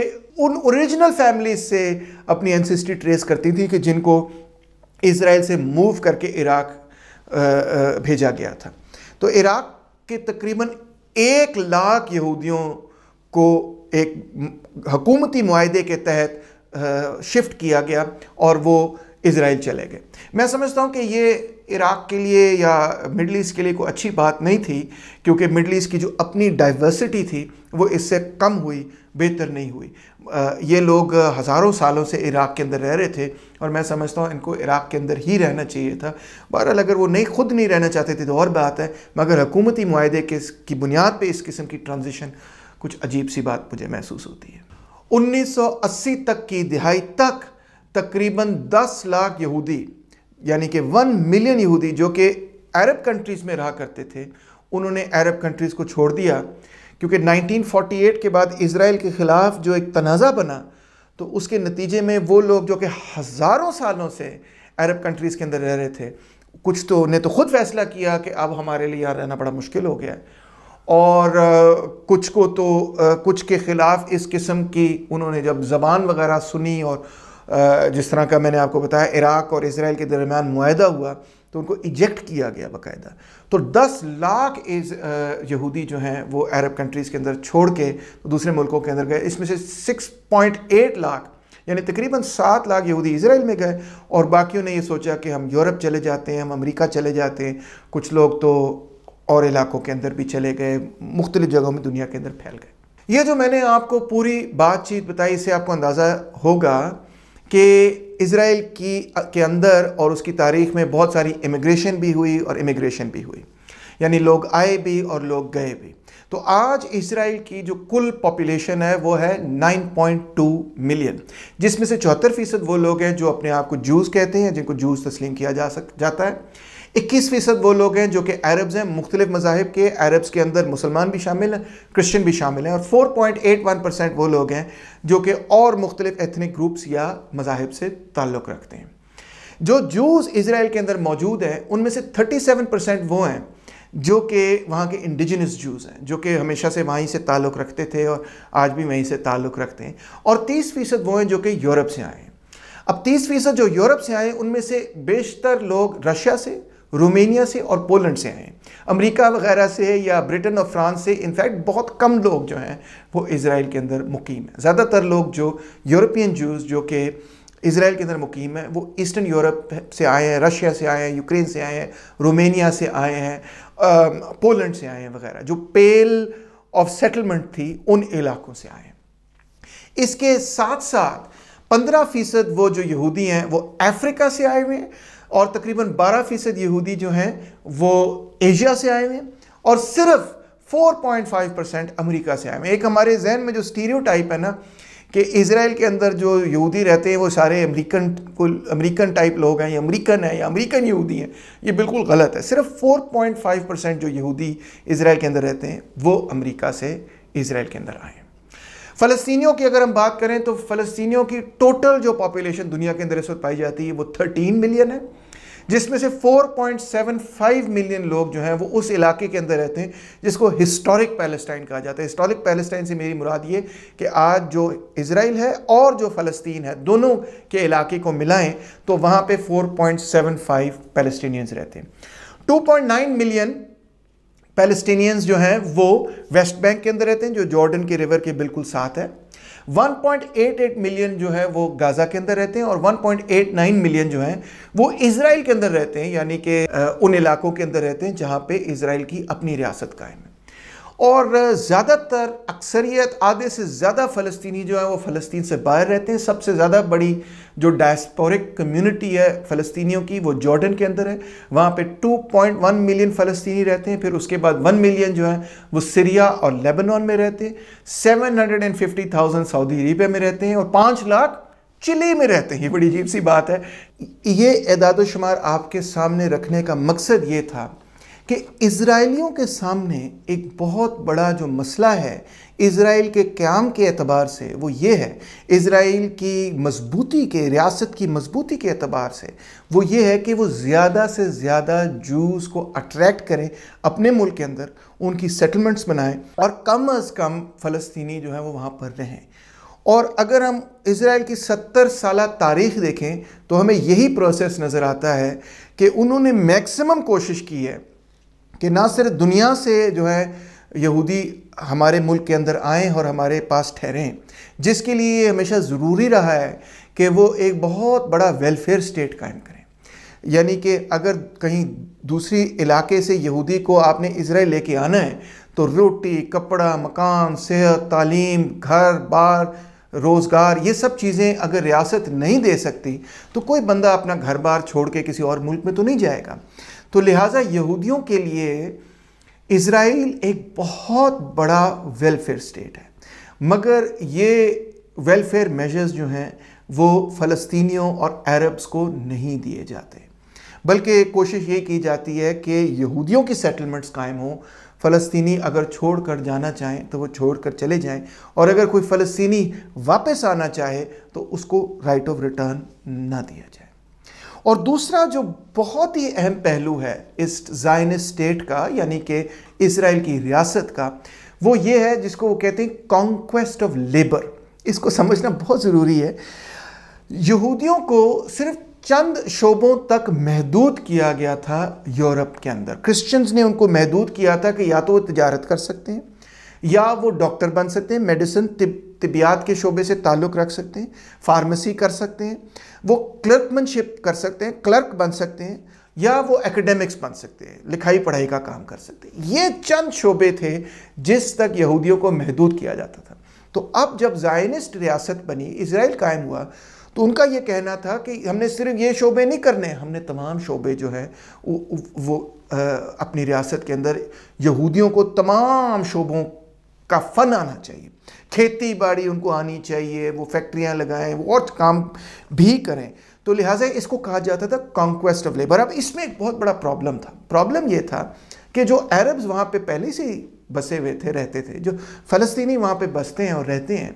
उन ओरिजिनल फैमिलीज से अपनी एनसिस्ट्री ट्रेस करती थी कि जिनको इसराइल से मूव करके इराक भेजा गया था तो इराक़ के तकरीबन एक लाख यहूदियों को एक हकूमती माहे के तहत शिफ्ट किया गया और वो इसराइल चले गए मैं समझता हूँ कि ये इराक़ के लिए या मिडल ईस्ट के लिए कोई अच्छी बात नहीं थी क्योंकि मिडल ईस्ट की जो अपनी डाइवर्सिटी थी वो इससे कम हुई बेहतर नहीं हुई ये लोग हज़ारों सालों से इराक़ के अंदर रह रहे थे और मैं समझता हूँ इनको इराक़ के अंदर ही रहना चाहिए था बहरहाल अगर वो नहीं ख़ुद नहीं रहना चाहते थे तो और बात है मगर हकूमती माहे के की बुनियाद पर इस किस्म की ट्रांजिशन कुछ अजीब सी बात मुझे महसूस होती है 1980 तक की दिहाई तक तकरीबन 10 लाख यहूदी यानी कि 1 मिलियन यहूदी जो कि अरब कंट्रीज़ में रहा करते थे उन्होंने अरब कंट्रीज़ को छोड़ दिया क्योंकि 1948 के बाद इसराइल के ख़िलाफ़ जो एक तनाज़ा बना तो उसके नतीजे में वो लोग जो कि हज़ारों सालों से अरब कंट्रीज़ के अंदर रह रहे थे कुछ तो ने तो ख़ुद फ़ैसला किया कि अब हमारे लिए यहाँ रहना बड़ा मुश्किल हो गया है और कुछ को तो कुछ के ख़िलाफ़ इस किस्म की उन्होंने जब ज़बान वगैरह सुनी और जिस तरह का मैंने आपको बताया इराक़ और इसराइल के दरमियान माहा हुआ तो उनको इजेक्ट किया गया बाकायदा तो 10 लाख इस यहूदी जो हैं वो अरब कंट्रीज़ के अंदर छोड़ के तो दूसरे मुल्कों के अंदर गए इसमें से 6.8 लाख यानी तकरीबन सात लाख यहूदी इसराइल में गए और बाकियों ने ये सोचा कि हम यूरोप चले जाते हैं हम अमेरिका चले जाते हैं कुछ लोग तो और इलाकों के अंदर भी चले गए मुख्तलिफ़ जगहों में दुनिया के अंदर फैल गए ये जो मैंने आपको पूरी बातचीत बताई इससे आपको अंदाज़ा होगा कि इसराइल की के अंदर और उसकी तारीख में बहुत सारी इमिग्रेशन भी हुई और इमिग्रेशन भी हुई यानी लोग आए भी और लोग गए भी तो आज इसराइल की जो कुल पॉपुलेशन है वो है 9.2 मिलियन जिसमें से चौहत्तर फीसद वो लोग हैं जो अपने आप को जूस कहते हैं जिनको जूस तस्लीम किया जा सक जाता है इक्कीस फ़ीसद वो लोग हैं जो कि अरब्स हैं मुख्तलिफ मजाहब के अरब्स के अंदर मुसलमान भी शामिल हैं क्रिश्चन भी शामिल हैं और four point eight one percent वो लोग हैं जो कि और मुख्तलिफ एथनिक ग्रुप्स या मजाहब से ताल्लुक़ रखते हैं जो जूस इसराइल के अंदर मौजूद है उनमें से थर्टी सेवन परसेंट वो हैं जो कि वहाँ के इंडिजिनस जूस हैं जो कि हमेशा से वहीं से ताल्लुक़ रखते थे और आज भी वहीं से ताल्लुक़ रखते हैं और तीस फ़ीसद वो हैं जो कि यूरोप से आए हैं अब तीस फ़ीसद जो यूरोप से आए उनमें से बेशतर लोग रशिया से रोमेनिया से और पोलैंड से हैं अमेरिका वगैरह से या ब्रिटेन और फ्रांस से इनफैक्ट बहुत कम लोग जो हैं वो इसराइल के अंदर मुकीम हैं ज़्यादातर लोग जो यूरोपियन जूस जो कि इसराइल के अंदर मुकीम है वो ईस्टर्न यूरोप से आए हैं रशिया से आए हैं यूक्रेन से आए हैं रोमेनिया से आए हैं पोलैंड से आए हैं वगैरह जो पेल ऑफ सेटलमेंट थी उन इलाकों से आए हैं इसके साथ साथ पंद्रह फीसद वो जो यहूदी हैं वो अफ्रीका से आए हुए हैं और तकरीबन 12 फ़ीसद यहूदी जो हैं वो एशिया से आए हुए हैं और सिर्फ 4.5 परसेंट अमरीका से आए हुए हैं एक हमारे जहन में जो टाइप है ना कि इसराइल के अंदर जो यहूदी रहते हैं वो सारे अमरीकन को अमरीकन टाइप लोग हैं या अमरीकन हैं या अमरीकन यहूदी हैं ये बिल्कुल गलत है सिर्फ 4.5 परसेंट जो यहूदी इसराइल के अंदर रहते हैं वो अमेरिका से इसराइल के अंदर आए हैं फ़लस्तियों की अगर हम बात करें तो फ़लस्तियों की टोटल जो पॉपुलेशन दुनिया के अंदर इस वक्त पाई जाती है वो 13 मिलियन है जिसमें से 4.75 मिलियन लोग जो हैं वो उस इलाके के अंदर रहते हैं जिसको हिस्टोरिक पैलेस्टाइन कहा जाता है हिस्टोरिक पैलेस्टाइन से मेरी मुराद ये कि आज जो इसराइल है और जो फ़लस्तीन है दोनों के इलाके को मिलाएं तो वहाँ पे 4.75 पैलेस्टीनियंस रहते हैं 2.9 मिलियन पैलेस्टीनियंस जो हैं वो वेस्ट बैंक के अंदर रहते हैं जो जॉर्डन के रिवर के बिल्कुल साथ है 1.88 मिलियन जो है वो गाज़ा के अंदर रहते हैं और 1.89 मिलियन जो हैं वो इसराइल के अंदर रहते हैं यानी कि उन इलाकों के अंदर रहते हैं जहाँ पे इसराइल की अपनी रियासत कायम है और ज़्यादातर अक्सरियत आधे से ज़्यादा फ़लस्तनी जो है वो फ़लस्तीन से बाहर रहते हैं सबसे ज़्यादा बड़ी जो डायस्पोरिक कम्युनिटी है फ़लस्तियों की वो जॉर्डन के अंदर है वहाँ पे 2.1 मिलियन फ़लस्तनी रहते हैं फिर उसके बाद 1 मिलियन जो है वो सीरिया और लेबनान में रहते हैं थाउजेंड सऊदी अरबिया में रहते हैं और पाँच लाख चिली में रहते हैं ये बड़ी अजीब सी बात है ये एदाद शुमार आपके सामने रखने का मकसद ये था कि इसराइलियों के सामने एक बहुत बड़ा जो मसला है इसराइल के क्याम के अतबार से वो ये है इसराइल की मजबूती के रियासत की मजबूती के अतबार से वो ये है कि वो ज़्यादा से ज़्यादा जूस को अट्रैक्ट करें अपने मुल्क के अंदर उनकी सेटलमेंट्स बनाएं और कम अज़ कम फ़लस्तनी जो है वो वहाँ पर रहें और अगर हम इसराइल की सत्तर साल तारीख देखें तो हमें यही प्रोसेस नज़र आता है कि उन्होंने मैक्सिमम कोशिश की है कि ना सिर्फ दुनिया से जो है यहूदी हमारे मुल्क के अंदर आएँ और हमारे पास ठहरें जिसके लिए ये हमेशा ज़रूरी रहा है कि वो एक बहुत बड़ा वेलफेयर स्टेट कायम करें यानी कि अगर कहीं दूसरी इलाके से यहूदी को आपने इसराइल लेके आना है तो रोटी कपड़ा मकान सेहत तालीम घर बार रोज़गार ये सब चीज़ें अगर रियासत नहीं दे सकती तो कोई बंदा अपना घर बार छोड़ के किसी और मुल्क में तो नहीं जाएगा तो लिहाजा यहूदियों के लिए इसराइल एक बहुत बड़ा वेलफेयर स्टेट है मगर ये वेलफेयर मेजर्स जो हैं वो फ़लस्तीनियों और अरब्स को नहीं दिए जाते बल्कि कोशिश ये की जाती है कि यहूदियों की सेटलमेंट्स कायम हों फ़लस्तीनी अगर छोड़ कर जाना चाहें तो वो छोड़ कर चले जाएं और अगर कोई फ़लस्तीनी वापस आना चाहे तो उसको राइट ऑफ रिटर्न ना दिया जाए और दूसरा जो बहुत ही अहम पहलू है इस जायन स्टेट का यानी कि इसराइल की रियासत का वो ये है जिसको वो कहते हैं कॉन्क्वेस्ट ऑफ लेबर इसको समझना बहुत ज़रूरी है यहूदियों को सिर्फ चंद शोबों तक महदूद किया गया था यूरोप के अंदर क्रिश्चियंस ने उनको महदूद किया था कि या तो वो तजारत कर सकते हैं या वो डॉक्टर बन सकते हैं मेडिसिन तिब तिबियात के शोबे से ताल्लुक़ रख सकते हैं फार्मेसी कर सकते हैं वो क्लर्कमनशिप कर सकते हैं क्लर्क बन सकते हैं या वो एकेडमिक्स बन सकते हैं लिखाई पढ़ाई का काम कर सकते हैं ये चंद शोबे थे जिस तक यहूदियों को महदूद किया जाता था तो अब जब जायनिस्ट रियासत बनी इसराइल कायम हुआ तो उनका ये कहना था कि हमने सिर्फ ये शोबे नहीं करने हमने तमाम शोबे जो है वो, वो आ, अपनी रियासत के अंदर यहूदियों को तमाम शोबों का फन आना चाहिए खेती बाड़ी उनको आनी चाहिए वो फैक्ट्रियाँ लगाएं वो और काम भी करें तो लिहाजा इसको कहा जाता था कॉन्क्वेस्ट ऑफ लेबर अब इसमें एक बहुत बड़ा प्रॉब्लम था प्रॉब्लम ये था कि जो अरब्स वहाँ पे पहले से बसे हुए थे रहते थे जो फ़लस्तीनी वहाँ पे बसते हैं और रहते हैं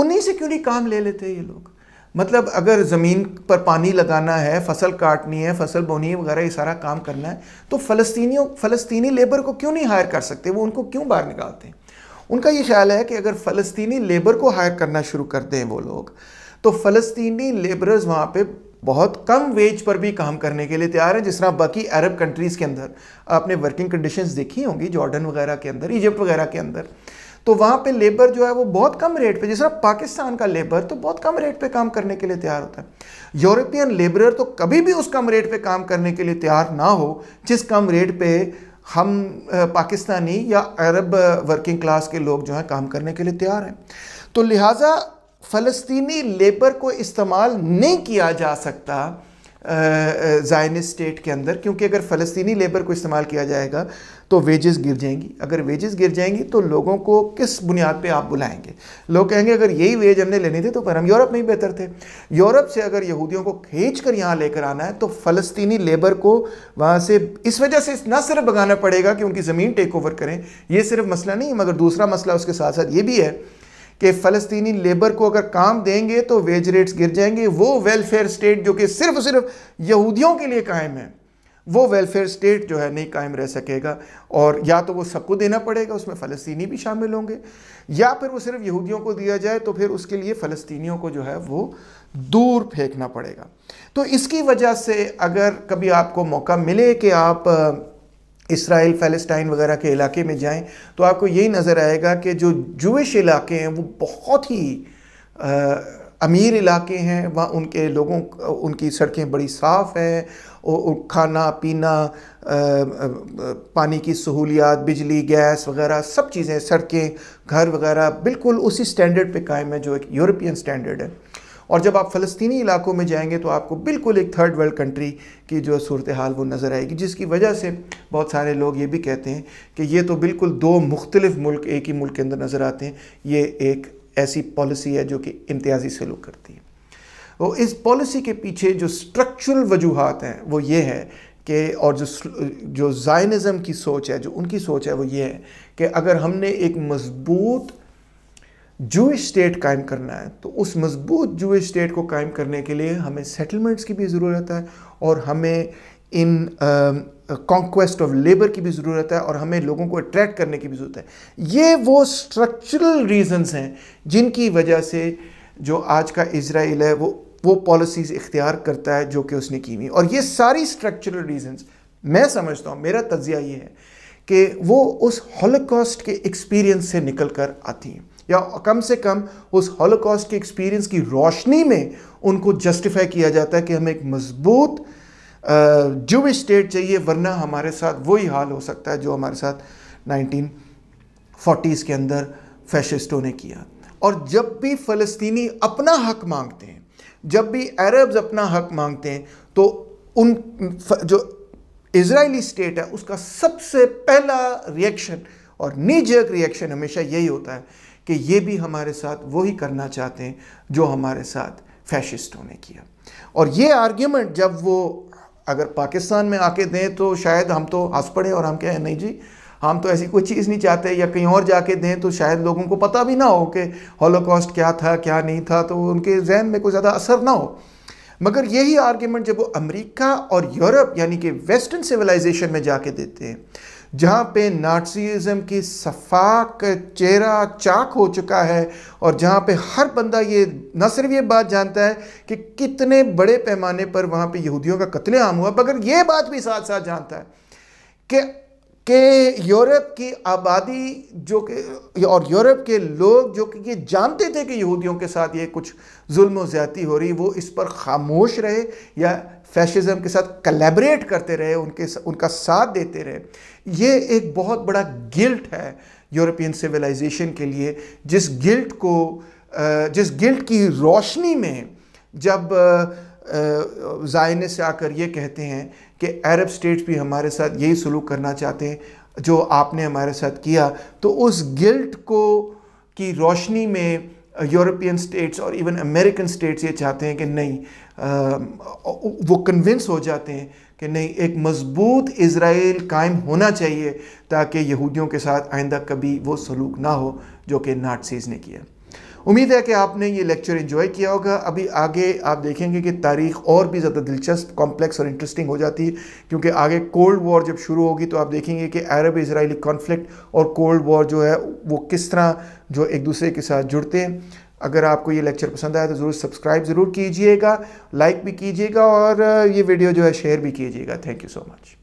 उन्हीं से क्यों नहीं काम ले लेते ये लोग मतलब अगर ज़मीन पर पानी लगाना है फसल काटनी है फसल बोनी वगैरह ये सारा काम करना है तो फलस्तियों फ़लस्तनी लेबर को क्यों नहीं हायर कर सकते वो उनको क्यों बाहर निकालते हैं उनका ये ख्याल है कि अगर फलस्तनी लेबर को हायर करना शुरू कर दें वो लोग तो फलस्तनी लेबरर्स वहाँ पर बहुत कम वेज पर भी काम करने के लिए तैयार हैं जिस तरह बाकी अरब कंट्रीज़ के अंदर आपने वर्किंग कंडीशंस देखी होंगी जॉर्डन वगैरह के अंदर इजिप्ट वगैरह के अंदर तो वहाँ पे लेबर जो है वो बहुत कम रेट पे जिस तरह पाकिस्तान का लेबर तो बहुत कम रेट पे काम करने के लिए तैयार होता है यूरोपियन लेबरर तो कभी भी उस कम रेट पे काम करने के लिए तैयार ना हो जिस कम रेट पे हम पाकिस्तानी या अरब वर्किंग क्लास के लोग जो हैं काम करने के लिए तैयार हैं तो लिहाजा फ़लस्तीनी लेबर को इस्तेमाल नहीं किया जा सकता जायनिस स्टेट के अंदर क्योंकि अगर फ़लस्तीनी लेबर को इस्तेमाल किया जाएगा तो वेजेस गिर जाएंगी अगर वेजेस गिर जाएंगी तो लोगों को किस बुनियाद पे आप बुलाएंगे लोग कहेंगे अगर यही वेज हमने लेने थे तो पर हम यूरोप में ही बेहतर थे यूरोप से अगर यहूदियों को खींच कर यहाँ लेकर आना है तो फ़लस्तीनी लेबर को वहाँ से इस वजह से ना सिर्फ भगाना पड़ेगा कि उनकी ज़मीन टेक ओवर करें ये सिर्फ मसला नहीं है मगर दूसरा मसला उसके साथ साथ ये भी है कि फ़लस्तनी लेबर को अगर काम देंगे तो वेज रेट्स गिर जाएंगे वो वेलफेयर स्टेट जो कि सिर्फ सिर्फ यहूदियों के लिए कायम है वो वेलफेयर स्टेट जो है नहीं कायम रह सकेगा और या तो वो सबको देना पड़ेगा उसमें फ़लस्तनी भी शामिल होंगे या फिर वो सिर्फ यहूदियों को दिया जाए तो फिर उसके लिए फ़लस्तनी को जो है वो दूर फेंकना पड़ेगा तो इसकी वजह से अगर कभी आपको मौका मिले कि आप इसराइल फ़लस्तीन वगैरह के इलाके में जाएं तो आपको यही नज़र आएगा कि जो जूश इलाके हैं वो बहुत ही आ, अमीर इलाके हैं वहाँ उनके लोगों उनकी सड़कें बड़ी साफ़ हैं और खाना पीना आ, पानी की सहूलियात बिजली गैस वगैरह सब चीज़ें सड़कें घर वगैरह बिल्कुल उसी स्टैंडर्ड पे कायम है जो एक यूरोपियन स्टैंडर्ड है और जब आप फ़लस्तनी इलाकों में जाएंगे तो आपको बिल्कुल एक थर्ड वर्ल्ड कंट्री की जो सूरत हाल वो नज़र आएगी जिसकी वजह से बहुत सारे लोग ये भी कहते हैं कि ये तो बिल्कुल दो मुख्तलिफ मुल्क एक ही मुल्क के अंदर नज़र आते हैं ये एक ऐसी पॉलिसी है जो कि इम्तियाजी सलूक करती है तो इस पॉलिसी के पीछे जो स्ट्रक्चरल वजूहत हैं वो ये है कि और जो जो जायनिज़म की सोच है जो उनकी सोच है वो ये है कि अगर हमने एक मजबूत जूश स्टेट कायम करना है तो उस मजबूत जूश स्टेट को कायम करने के लिए हमें सेटलमेंट्स की भी ज़रूरत है और हमें इन कॉन्क्वेस्ट ऑफ लेबर की भी ज़रूरत है और हमें लोगों को अट्रैक्ट करने की भी ज़रूरत है ये वो स्ट्रक्चरल रीजंस हैं जिनकी वजह से जो आज का इसराइल है वो वो पॉलिसीज़ इख्तियार करता है जो कि उसने की हुई और ये सारी स्ट्रक्चरल रीजंस मैं समझता हूँ मेरा तजिया ये है कि वो उस हॉलोकॉस्ट के एक्सपीरियंस से निकल कर आती हैं या कम से कम उस हॉलोकॉस्ट के एक्सपीरियंस की रोशनी में उनको जस्टिफाई किया जाता है कि हमें एक मजबूत जूविश स्टेट चाहिए वरना हमारे साथ वही हाल हो सकता है जो हमारे साथ नाइनटीन फोर्टीज़ के अंदर फैशिस्टों ने किया और जब भी फ़लस्तीनी अपना हक मांगते हैं जब भी अरब्स अपना हक मांगते हैं तो उन जो इसराइली स्टेट है उसका सबसे पहला रिएक्शन और निजक रिएक्शन हमेशा यही होता है कि ये भी हमारे साथ वही करना चाहते हैं जो हमारे साथ फैशिस्टों ने किया और ये आर्ग्यूमेंट जब वो अगर पाकिस्तान में आके दें तो शायद हम तो हंस पड़े और हम कहें नहीं जी हम तो ऐसी कोई चीज़ नहीं चाहते या कहीं और जाके दें तो शायद लोगों को पता भी ना हो कि हॉलोकॉस्ट क्या था क्या नहीं था तो उनके जहन में कोई ज़्यादा असर ना हो मगर यही आर्ग्यूमेंट जब वो अमेरिका और यूरोप यानी कि वेस्टर्न सिविलाइजेशन में जाके देते हैं जहाँ पे नाटसीज़म की सफाक चेहरा चाक हो चुका है और जहाँ पे हर बंदा ये न सिर्फ ये बात जानता है कि कितने बड़े पैमाने पर वहाँ पे यहूदियों का कत्लेआम हुआ मगर ये बात भी साथ साथ जानता है कि के यूरोप की आबादी जो कि और यूरोप के लोग जो कि ये जानते थे कि यहूदियों के साथ ये कुछ जुल्म ज़्यादी हो रही वो इस पर खामोश रहे या फैशिज़म के साथ कलेबरेट करते रहे उनके उनका साथ देते रहे ये एक बहुत बड़ा गिल्ट है यूरोपियन सिविलाइजेशन के लिए जिस गिल्ट को जिस गिल्ट की रोशनी में जब जायने से आकर ये कहते हैं कि अरब स्टेट्स भी हमारे साथ यही सलूक करना चाहते हैं जो आपने हमारे साथ किया तो उस गिल्ट को की रोशनी में यूरोपियन स्टेट्स और इवन अमेरिकन स्टेट्स ये चाहते हैं कि नहीं आ, वो कन्विंस हो जाते हैं कि नहीं एक मजबूत इसराइल कायम होना चाहिए ताकि यहूदियों के साथ आइंदा कभी वो सलूक ना हो जो कि नाटसीज़ ने किया उम्मीद है कि आपने ये लेक्चर इन्जॉय किया होगा अभी आगे आप देखेंगे कि तारीख और भी ज़्यादा दिलचस्प कॉम्प्लेक्स और इंटरेस्टिंग हो जाती है क्योंकि आगे कोल्ड वॉर जब शुरू होगी तो आप देखेंगे कि अरब इसराइली कॉन्फ्लिक्ट और कोल्ड वॉर जो है वो किस तरह जो एक दूसरे के साथ जुड़ते हैं अगर आपको ये लेक्चर पसंद आया तो ज़रूर सब्सक्राइब ज़रूर कीजिएगा लाइक भी कीजिएगा और ये वीडियो जो है शेयर भी कीजिएगा थैंक यू सो मच